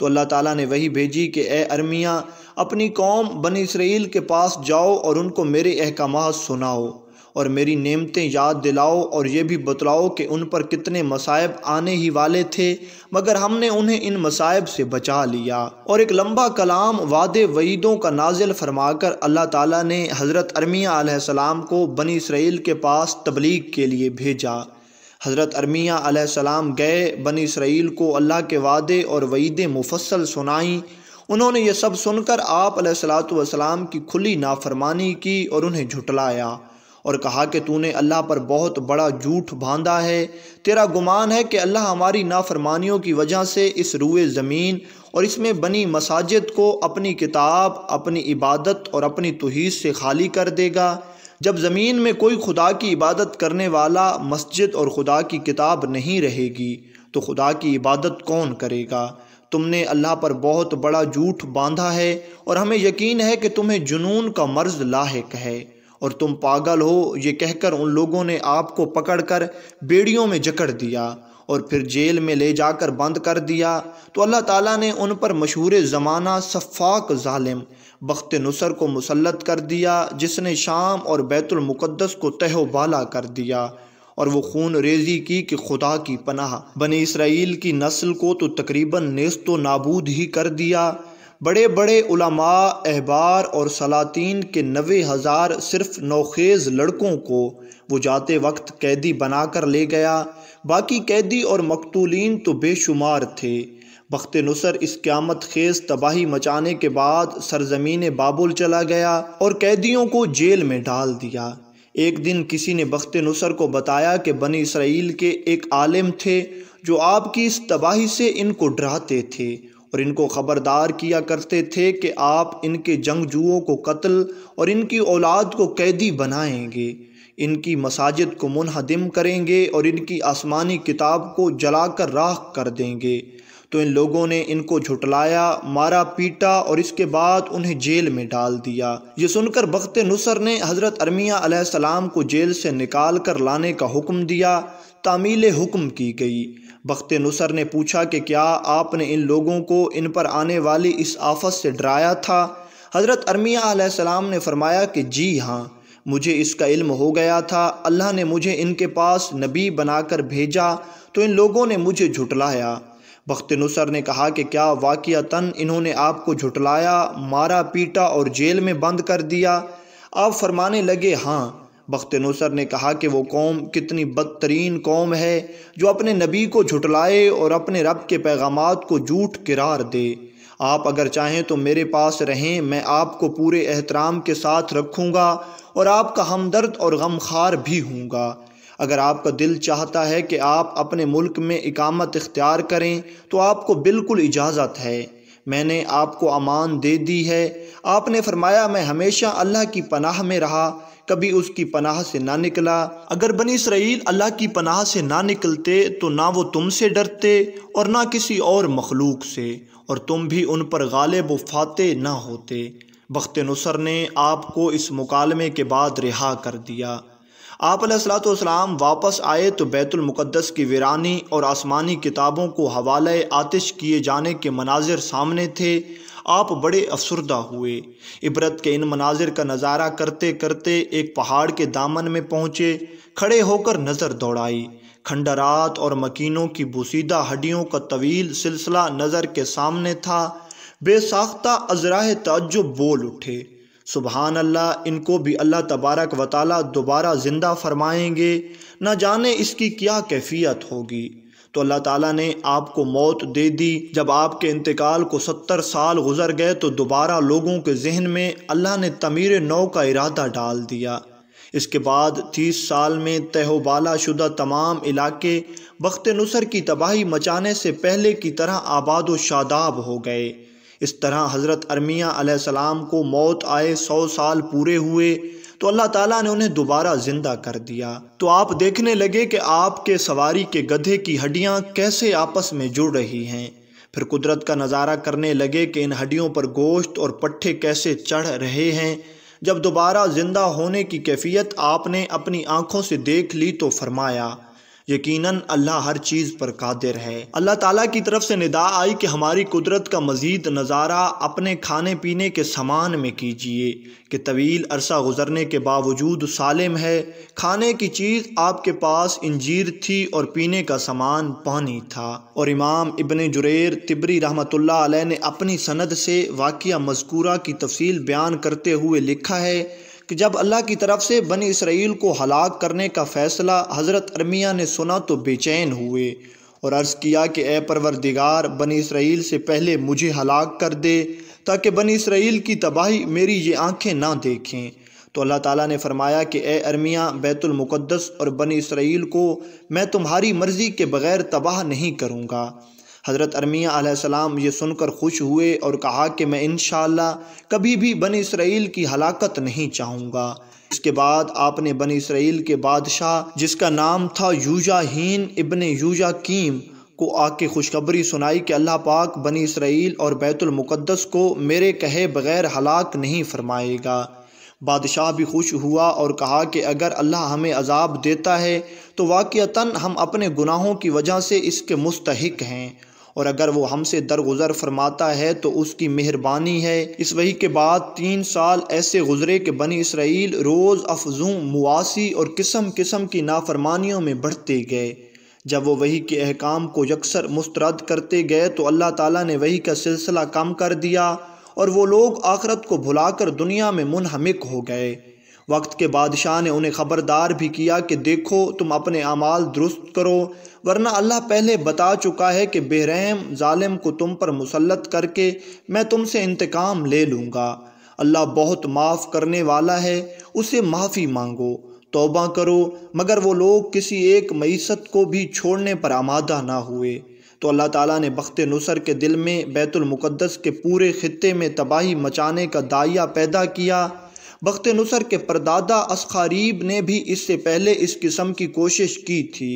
तो अल्लाह ताला ने वही भेजी कि ए अरमिया अपनी कौम बन इसराइल के पास जाओ और उनको मेरे अहकाम सुनाओ और मेरी नेमतें याद दिलाओ और ये भी बतलाओ कि उन पर कितने मसायब आने ही वाले थे मगर हमने उन्हें इन मसायब से बचा लिया और एक लंबा कलाम वादे वईदों का नाजिल फरमाकर अल्लाह ताला ने हज़रत अरमिया सलाम को बनी इसराइल के पास तबलीग के लिए भेजा हज़रत अरमिया गए बन इसराइल को अल्लाह के वादे और वईदे मुफसल सुनाई उन्होंने ये सब सुनकर आप सलाम की खुली नाफरमानी की और उन्हें झुटलाया और कहा कि तूने अल्लाह पर बहुत बड़ा झूठ बांधा है तेरा गुमान है कि अल्लाह हमारी नाफरमानियों की वजह से इस रुए ज़मीन और इसमें बनी मसाजिद को अपनी किताब अपनी इबादत और अपनी तोहीद से खाली कर देगा जब ज़मीन में कोई खुदा की इबादत करने वाला मस्जिद और खुदा की किताब नहीं रहेगी तो खुदा की इबादत कौन करेगा तुमने अल्लाह पर बहुत बड़ा झूठ बांधा है और हमें यकीन है कि तुम्हें जुनून का मर्ज लाक है और तुम पागल हो ये कहकर उन लोगों ने आपको पकड़ कर बेड़ियों में जकड़ दिया और फिर जेल में ले जाकर बंद कर दिया तो अल्लाह ताला ने उन पर मशहूर ज़माना सफ़ाक ालिम बख्त नसर को मुसलत कर दिया जिसने शाम और बैतुलमुक़दस को तहोबाला कर दिया और वो खून रेजी की कि खुदा की पनाह बने इसराइल की नस्ल को तो तकरीबन नेस्त नाबूद ही कर दिया बड़े बड़े उलमा अहबार और सलातीन के नवे हज़ार सिर्फ नौखेज़ लड़कों को वो जाते वक्त कैदी बनाकर ले गया बाकी कैदी और मकतूलिन तो बेशुमार थे वक्त नसर इस क्यामत खेज तबाही मचाने के बाद सरजमीन बाबुल चला गया और कैदियों को जेल में डाल दिया एक दिन किसी ने वक्त नसर को बताया कि बनी इसराइल के एक आलिम थे जो आपकी इस तबाही से इनको डराते थे और इनको ख़बरदार किया करते थे कि आप इनके जंगजुओं को कत्ल और इनकी औलाद को कैदी बनाएंगे इनकी मसाजिद को मुनहदम करेंगे और इनकी आसमानी किताब को जलाकर राख कर देंगे तो इन लोगों ने इनको झुटलाया मारा पीटा और इसके बाद उन्हें जेल में डाल दिया ये सुनकर बख्त नसर ने हज़रत अरमिया सलाम को जेल से निकाल कर लाने का हुक्म दिया तामील हुक्म की गई बख्त नसर ने पूछा कि क्या आपने इन लोगों को इन पर आने वाली इस आफत से डराया था हज़रत अरमिया सलाम ने फरमाया कि जी हाँ मुझे इसका इल्म हो गया था अल्लाह ने मुझे इनके पास नबी बनाकर भेजा तो इन लोगों ने मुझे झुटलाया बख्त नसर ने कहा कि क्या वाक़ता इन्होंने आपको झुटलाया मारा पीटा और जेल में बंद कर दिया आप फरमाने लगे हाँ बख्त नुसर ने कहा कि वो कौम कितनी बदतरीन कौम है जो अपने नबी को झुटलाए और अपने रब के पैगाम को झूठ करार दे आप अगर चाहें तो मेरे पास रहें मैं आपको पूरे एहतराम के साथ रखूँगा और आपका हमदर्द और गमखार भी हूँगा अगर आपका दिल चाहता है कि आप अपने मुल्क में इकामत इख्तियार करें तो आपको बिल्कुल इजाज़त है मैंने आपको अमान दे दी है आपने फरमाया मैं हमेशा अल्लाह की पनाह में रहा कभी उसकी पनाह से ना निकला अगर बनी इसराइल अल्लाह की पनाह से ना निकलते तो ना वो तुमसे डरते और ना किसी और मखलूक से और तुम भी उन पर गालिब व फाते ना होते बख्त नसर ने आपको इस मुकालमे के बाद रिहा कर दिया आप सलाम वापस आए तो बैतुलमक़दस की वीरानी और आसमानी किताबों को हवाले आतिश किए जाने के मनाजिर सामने थे आप बड़े अफसरदा हुए इबरत के इन मनाजिर का नज़ारा करते करते एक पहाड़ के दामन में पहुँचे खड़े होकर नज़र दौड़ाई खंडरात और मकीनों की बुसीदा हड्डियों का तवील सिलसिला नज़र के सामने था बेसाख्ता अजराह तजुब बोल उठे सुबहान अल्लाह इनको भी अल्लाह तबारक व दोबारा ज़िंदा फरमाएंगे न जाने इसकी क्या कैफियत होगी तो अल्लाह ताला ने आपको मौत दे दी जब आपके इंतकाल को सत्तर साल गुजर गए तो दोबारा लोगों के जहन में अल्लाह ने तमीर नौ का इरादा डाल दिया इसके बाद तीस साल में तहोबाला शुदा तमाम इलाके वक्त नुसर की तबाही मचाने से पहले की तरह आबाद व शादाब हो गए इस तरह हज़रत अरमिया सलाम को मौत आए सौ साल पूरे हुए तो अल्लाह ताला ने उन्हें दोबारा ज़िंदा कर दिया तो आप देखने लगे कि आपके सवारी के गधे की हड्डियाँ कैसे आपस में जुड़ रही हैं फिर कुदरत का नज़ारा करने लगे कि इन हड्डियों पर गोश्त और पट्ठे कैसे चढ़ रहे हैं जब दोबारा ज़िंदा होने की कैफियत आपने अपनी आँखों से देख ली तो फरमाया यकीनन अल्लाह हर चीज़ पर कादिर है अल्लाह ताला की तरफ से निदा आई कि हमारी कुदरत का मज़ीद नज़ारा अपने खाने पीने के सामान में कीजिए कि तवील अरसा गुजरने के बावजूद सालिम है खाने की चीज़ आपके पास इंजीर थी और पीने का सामान पानी था और इमाम इबन जुरेर तिबरी रहमत ने अपनी सनद से वाक़ मजकूरा की तफसील बयान करते हुए लिखा है कि जब अल्लाह की तरफ से बनी इसराइल को हलाक करने का फ़ैसला हज़रत अरमिया ने सुना तो बेचैन हुए और अर्ज़ किया कि ए परवरदिगार बनी इसराइल से पहले मुझे हलाक कर दे ताकि बनी इसराइल की तबाही मेरी ये आंखें ना देखें तो अल्लाह ताला ने फरमाया कि ए अरमिया बैतुलमुक़दस और बनी इसराइल को मैं तुम्हारी मर्ज़ी के बग़ैर तबाह नहीं करूँगा हज़रत अरमिया आसमाम ये सुनकर खुश हुए और कहा कि मैं इन कभी भी बन इसराइल की हलाकत नहीं चाहूँगा इसके बाद आपने बन इसराइल के बादशाह जिसका नाम था यूजाहीन इबन यूजा कीम को आके खुशखबरी सुनाई कि अल्लाह पाक बनी इसराइल और बैतुलमुक़दस को मेरे कहे बगैर हलाक नहीं फरमाएगा बादशाह भी खुश हुआ और कहा कि अगर अल्लाह हमें अजाब देता है तो वाक़ता हम अपने गुनाहों की वजह से इसके मुस्तक हैं और अगर वो हमसे दरगुजर फरमाता है तो उसकी मेहरबानी है इस वही के बाद तीन साल ऐसे गुजरे के बनी इसराइल रोज़ अफजू मुआसी और किस्म किस्म की नाफरमानियों में बढ़ते गए जब वो वही के अहकाम को यकसर मुस्तरद करते गए तो अल्लाह ताला ने वही का सिलसिला कम कर दिया और वो लोग आखरत को भुलाकर दुनिया में मुनहमिक हो गए वक्त के बादशाह ने उन्हें ख़बरदार भी किया कि देखो तुम अपने अमाल दुरुस्त करो वरना अल्लाह पहले बता चुका है कि बेरहम ालम को तुम पर मुसलत करके मैं तुमसे इंतकाम ले लूँगा अल्लाह बहुत माफ़ करने वाला है उसे माफ़ी मांगो तोबा करो मगर वो लोग किसी एक मीसत को भी छोड़ने पर आमादा ना हुए तो अल्लाह ताला ने बख्त नुसर के दिल में बैतुलमुक़दस के पूरे ख़त्े में तबाही मचाने का दाइया पैदा किया वक्त नसर के परदादा अस्खारीब ने भी इससे पहले इस किस्म की कोशिश की थी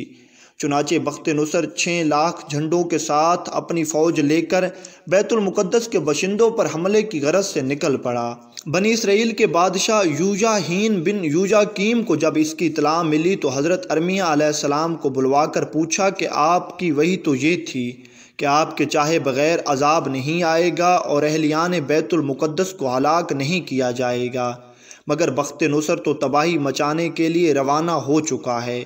चुनाचे बख्त नसर छः लाख झंडों के साथ अपनी फ़ौज लेकर बैतुलमुक़दस के बशिंदों पर हमले की गरज से निकल पड़ा बनी इसराइल के बादशाह यूजाहीन बिन यूजाकीम को जब इसकी इतला मिली तो हज़रत अरमिया सलाम को बुलवाकर पूछा कि आपकी वही तो ये थी कि आपके चाहे बग़ैर अजाब नहीं आएगा और अहलियान बैतुलमुक़दस को हलाक नहीं किया जाएगा मगर बख्त नुसर तो तबाही मचाने के लिए रवाना हो चुका है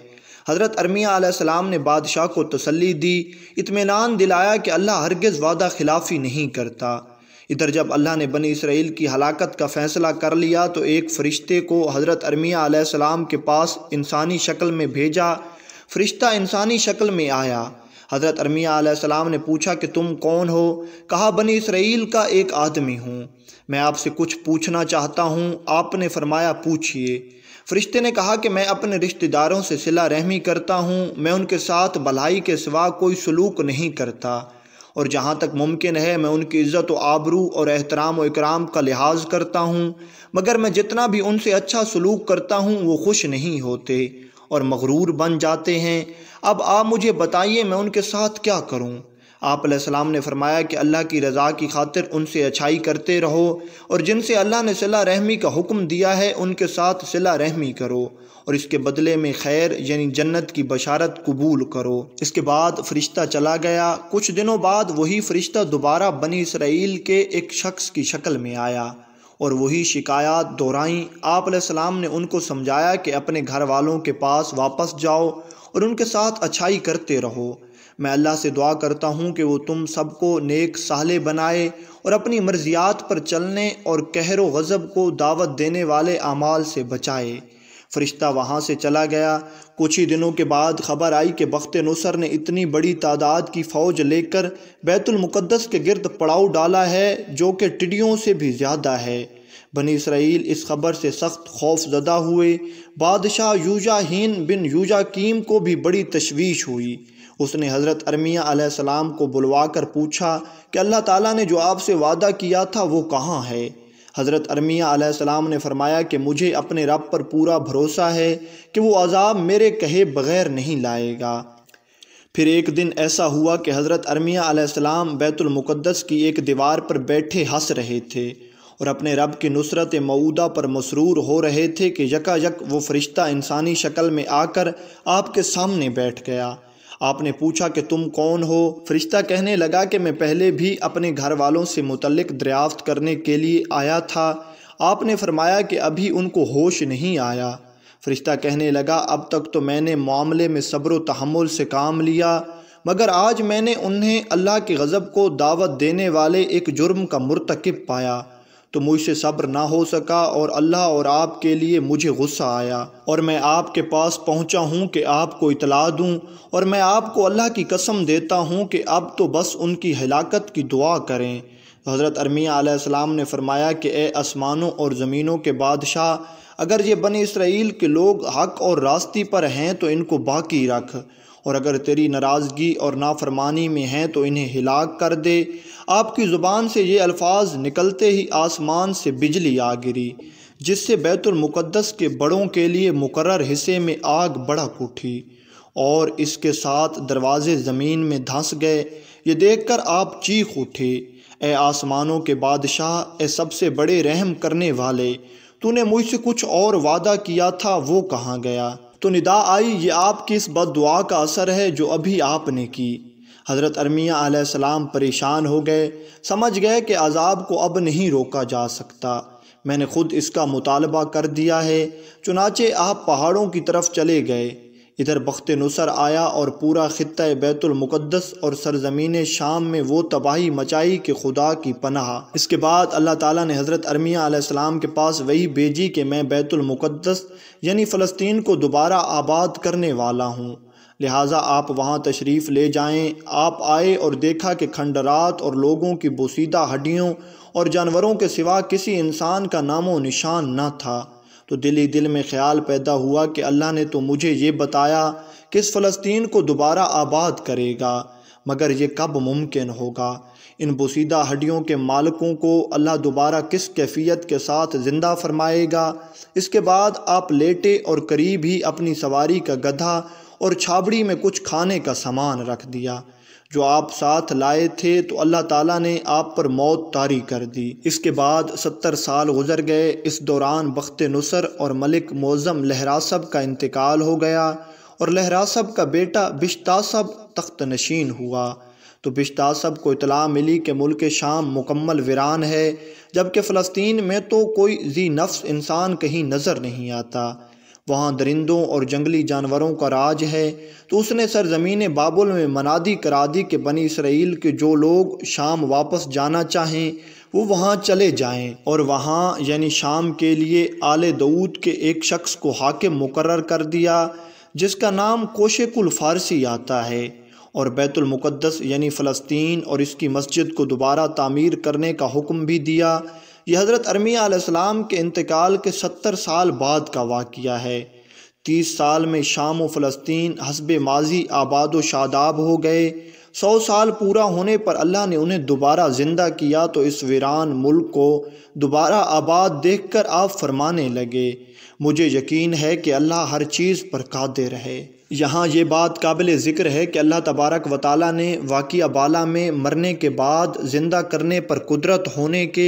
हज़रत अरमियाम ने बादशाह को तसली दी इतमान दिलाया कि अल्लाह हरगज़ वादा खिलाफी नहीं करता इधर जब अल्लाह ने बनी इसराइल की हलाकत का फ़ैसला कर लिया तो एक फ़रिश्ते को हज़रत अरमियाम के पास इंसानी शक्ल में भेजा फ़रिश्ता इंसानी शक्ल में आया हज़रत अरमियाम ने पूछा कि तुम कौन हो कहा बनी इसराइल का एक आदमी हूँ मैं आपसे कुछ पूछना चाहता हूँ आपने फरमाया पूछिए फरिश्ते ने कहा कि मैं अपने रिश्तेदारों से सिला रहमी करता हूँ मैं उनके साथ भलाई के सिवा कोई सलूक नहीं करता और जहाँ तक मुमकिन है मैं उनकी इज़्ज़त व आबरू और एहतराम इकराम का लिहाज करता हूँ मगर मैं जितना भी उनसे अच्छा सलूक करता हूँ वो खुश नहीं होते और मगरूर बन जाते हैं अब आप मुझे बताइए मैं उनके साथ क्या करूँ आप ने फरमाया कि अल्लाह की रज़ा की खातिर उनसे अच्छाई करते रहो और जिनसे अल्लाह ने सिला रहमी का हुक्म दिया है उनके साथ सिला रहमी करो और इसके बदले में खैर यानी जन्नत की बशारत कबूल करो इसके बाद फ़रिश्ता चला गया कुछ दिनों बाद वही फ़रिश्ता दोबारा बनी इसराइल के एक शख्स की शक्ल में आया और वही शिकायत दोहराई आप ने उनको समझाया कि अपने घर वालों के पास वापस जाओ और उनके साथ अच्छाई करते रहो मैं अल्लाह से दुआ करता हूँ कि वो तुम सबको नेक साले बनाए और अपनी मर्जियात पर चलने और कहर वज़ब को दावत देने वाले अमाल से बचाए फरिश्ता वहाँ से चला गया कुछ ही दिनों के बाद खबर आई कि बख्त नसर ने इतनी बड़ी तादाद की फ़ौज लेकर बैतुलमक़दस के गिरद पड़ाव डाला है जो कि टिडियों से भी ज़्यादा है बनी इसराइल इस खबर से सख्त खौफ ज़दा हुए बादशाह यूजा हीन बिन यूजा कीम को भी बड़ी तशवीश हुई उसने हज़रत अरमिया को बुलवा कर पूछा कि अल्लाह ताली ने जो आपसे वादा किया था वो कहाँ है हज़रत अरमिया सलाम ने फरमाया कि मुझे अपने रब पर पूरा भरोसा है कि वो अजाब मेरे कहे बग़ैर नहीं लाएगा फिर एक दिन ऐसा हुआ कि हज़रत अरमिया सलाम बैतुलमुक़दस की एक दीवार पर बैठे हंस रहे थे और अपने रब की नुसरत मऊदा पर मसरूर हो रहे थे कि यकायक वो फ़रिश्ता इंसानी शक्ल में आकर आपके सामने बैठ गया आपने पूछा कि तुम कौन हो फरिश्ता कहने लगा कि मैं पहले भी अपने घर वालों से मुतलक दरियाफ्त करने के लिए आया था आपने फरमाया कि अभी उनको होश नहीं आया फरिश्ता कहने लगा अब तक तो मैंने मामले में सब्र तहमुल से काम लिया मगर आज मैंने उन्हें अल्लाह के गज़ब को दावत देने वाले एक जुर्म का मरतकब पाया तो मुझसे सब्र ना हो सका और अल्लाह और आप के लिए मुझे गुस्सा आया और मैं आपके पास पहुंचा हूं कि आपको इतला दूं और मैं आपको अल्लाह की कसम देता हूं कि अब तो बस उनकी हलाकत की दुआ करें तो हज़रत अरमियाम ने फरमाया कि ए आसमानों और ज़मीनों के बादशाह अगर ये बने इसराइल के लोग हक और रास्ती पर हैं तो इनको बाकी रख और अगर तेरी नाराज़गी और नाफरमानी में हैं तो इन्हें हिलाक कर दे आपकी ज़ुबान से ये अल्फाज निकलते ही आसमान से बिजली आ गिरी जिससे बैतुलमुक़दस के बड़ों के लिए मुकर हिस्से में आग बढ़क उठी और इसके साथ दरवाज़े ज़मीन में धंस गए ये देखकर आप चीख उठे ए आसमानों के बादशाह ए सबसे बड़े रहम करने वाले तूने मुझसे कुछ और वादा किया था वो कहाँ गया तो निदा आई ये आपकी इस बद दुआ का असर है जो अभी आपने की हज़रत अरमिया सलाम परेशान हो गए समझ गए कि अजाब को अब नहीं रोका जा सकता मैंने खुद इसका मुतालबा कर दिया है चुनाचे आप पहाड़ों की तरफ चले गए इधर बख्त नुसर आया और पूरा ख़त्े बैतुलमक़दस और सरजमीन शाम में वो तबाही मचाई कि खुदा की पनाह इसके बाद अल्लाह ताली ने हज़रत अरमिया के पास वही भेजी कि मैं बैतुलमक़दस यानी फ़लस्तीन को दोबारा आबाद करने वाला हूँ लिहाजा आप वहाँ तशरीफ़ ले जाएँ आप आए और देखा कि खंडरात और लोगों की बोसीदा हड्डियों और जानवरों के सिवा किसी इंसान का नामो निशान ना था तो दिली दिल में ख्याल पैदा हुआ कि अल्लाह ने तो मुझे ये बताया कि इस फ़लस्तीन को दोबारा आबाद करेगा मगर ये कब मुमकिन होगा इन बसीदा हड्डियों के मालकों को अल्लाह दोबारा किस कैफियत के साथ ज़िंदा फरमाएगा इसके बाद आप लेटे और करीब ही अपनी सवारी का गधा और छाबड़ी में कुछ खाने का सामान रख दिया जो आप साथ लाए थे तो अल्लाह ताला ने आप पर मौत तारी कर दी इसके बाद सत्तर साल गुजर गए इस दौरान बख्त नसर और मलिक मौज़म लहरासब का इंतकाल हो गया और लहरासब का बेटा बिश्तासब तख्त नशीन हुआ तो बिश्तासब को इतला मिली कि मुल्क शाम मुकम्मल वीरान है जबकि फ़लस्तीन में तो कोई जी नफ्स इंसान कहीं नज़र नहीं आता वहाँ दरिंदों और जंगली जानवरों का राज है तो उसने सरजमीन बाबुल में मनादी करा दी कि बनी इसराइल के जो लोग शाम वापस जाना चाहें वो वहाँ चले जाएं और वहाँ यानी शाम के लिए आले दऊद के एक शख्स को हाकिम मुकर कर दिया जिसका नाम कोशेकुल फारसी आता है और बैतुल मुक़द्दस यानी फ़लस्तीन और इसकी मस्जिद को दोबारा तामीर करने का हुक्म भी दिया ये हज़रत अरमिया के इंतकाल के सत्तर साल बाद का वाक़ है तीस साल में शाम व फ़लस्तीन हसब माजी आबाद व शादाब हो गए सौ साल पूरा होने पर अल्लाह ने उन्हें दोबारा ज़िंदा किया तो इस वीरान मुल्क को दोबारा आबाद देख कर आप फरमाने लगे मुझे यकीन है कि अल्लाह हर चीज़ पर कादे रहे यहाँ ये बात काबिल ज़िक्र है कि अल्लाह तबारक व ताली ने वाक़ बाला में मरने के बाद ज़िंदा करने पर कुदरत होने के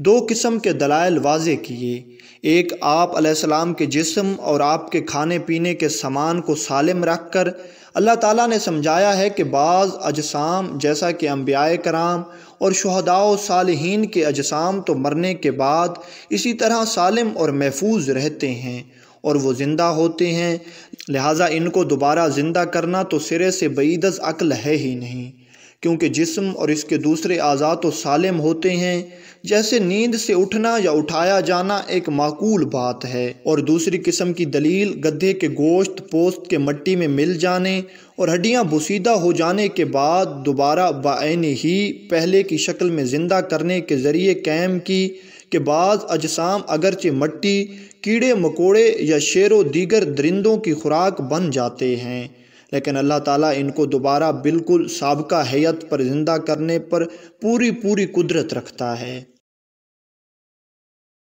दो किस्म के दलाइल वाजे किए एक आप सलाम के जिसम और आपके खाने पीने के सामान को सालम रख कर अल्लाह ताला ने समझाया है कि बाज़ अजसाम जैसा कि अम्बिया कराम और शहदाओ सालहीन के अजसाम तो मरने के बाद इसी तरह सालम और महफूज रहते हैं और वो ज़िंदा होते हैं लिहाजा इनको दोबारा ज़िंदा करना तो सिरे से बईदस अक्ल है ही नहीं क्योंकि जिस्म और इसके दूसरे आज़ाद तो सालिम होते हैं जैसे नींद से उठना या उठाया जाना एक माकूल बात है और दूसरी किस्म की दलील गधे के गोश्त पोस्त के मट्टी में मिल जाने और हड्डियां बुसीदा हो जाने के बाद दोबारा बान ही पहले की शक्ल में ज़िंदा करने के ज़रिए कैम की कि बाज़ अजसाम अगरचे मट्टी कीड़े मकोड़े या शेर व दीगर दरिंदों की खुराक बन जाते हैं लेकिन अल्लाह ताला इनको दोबारा बिल्कुल सबका हैत पर ज़िंदा करने पर पूरी पूरी कुदरत रखता है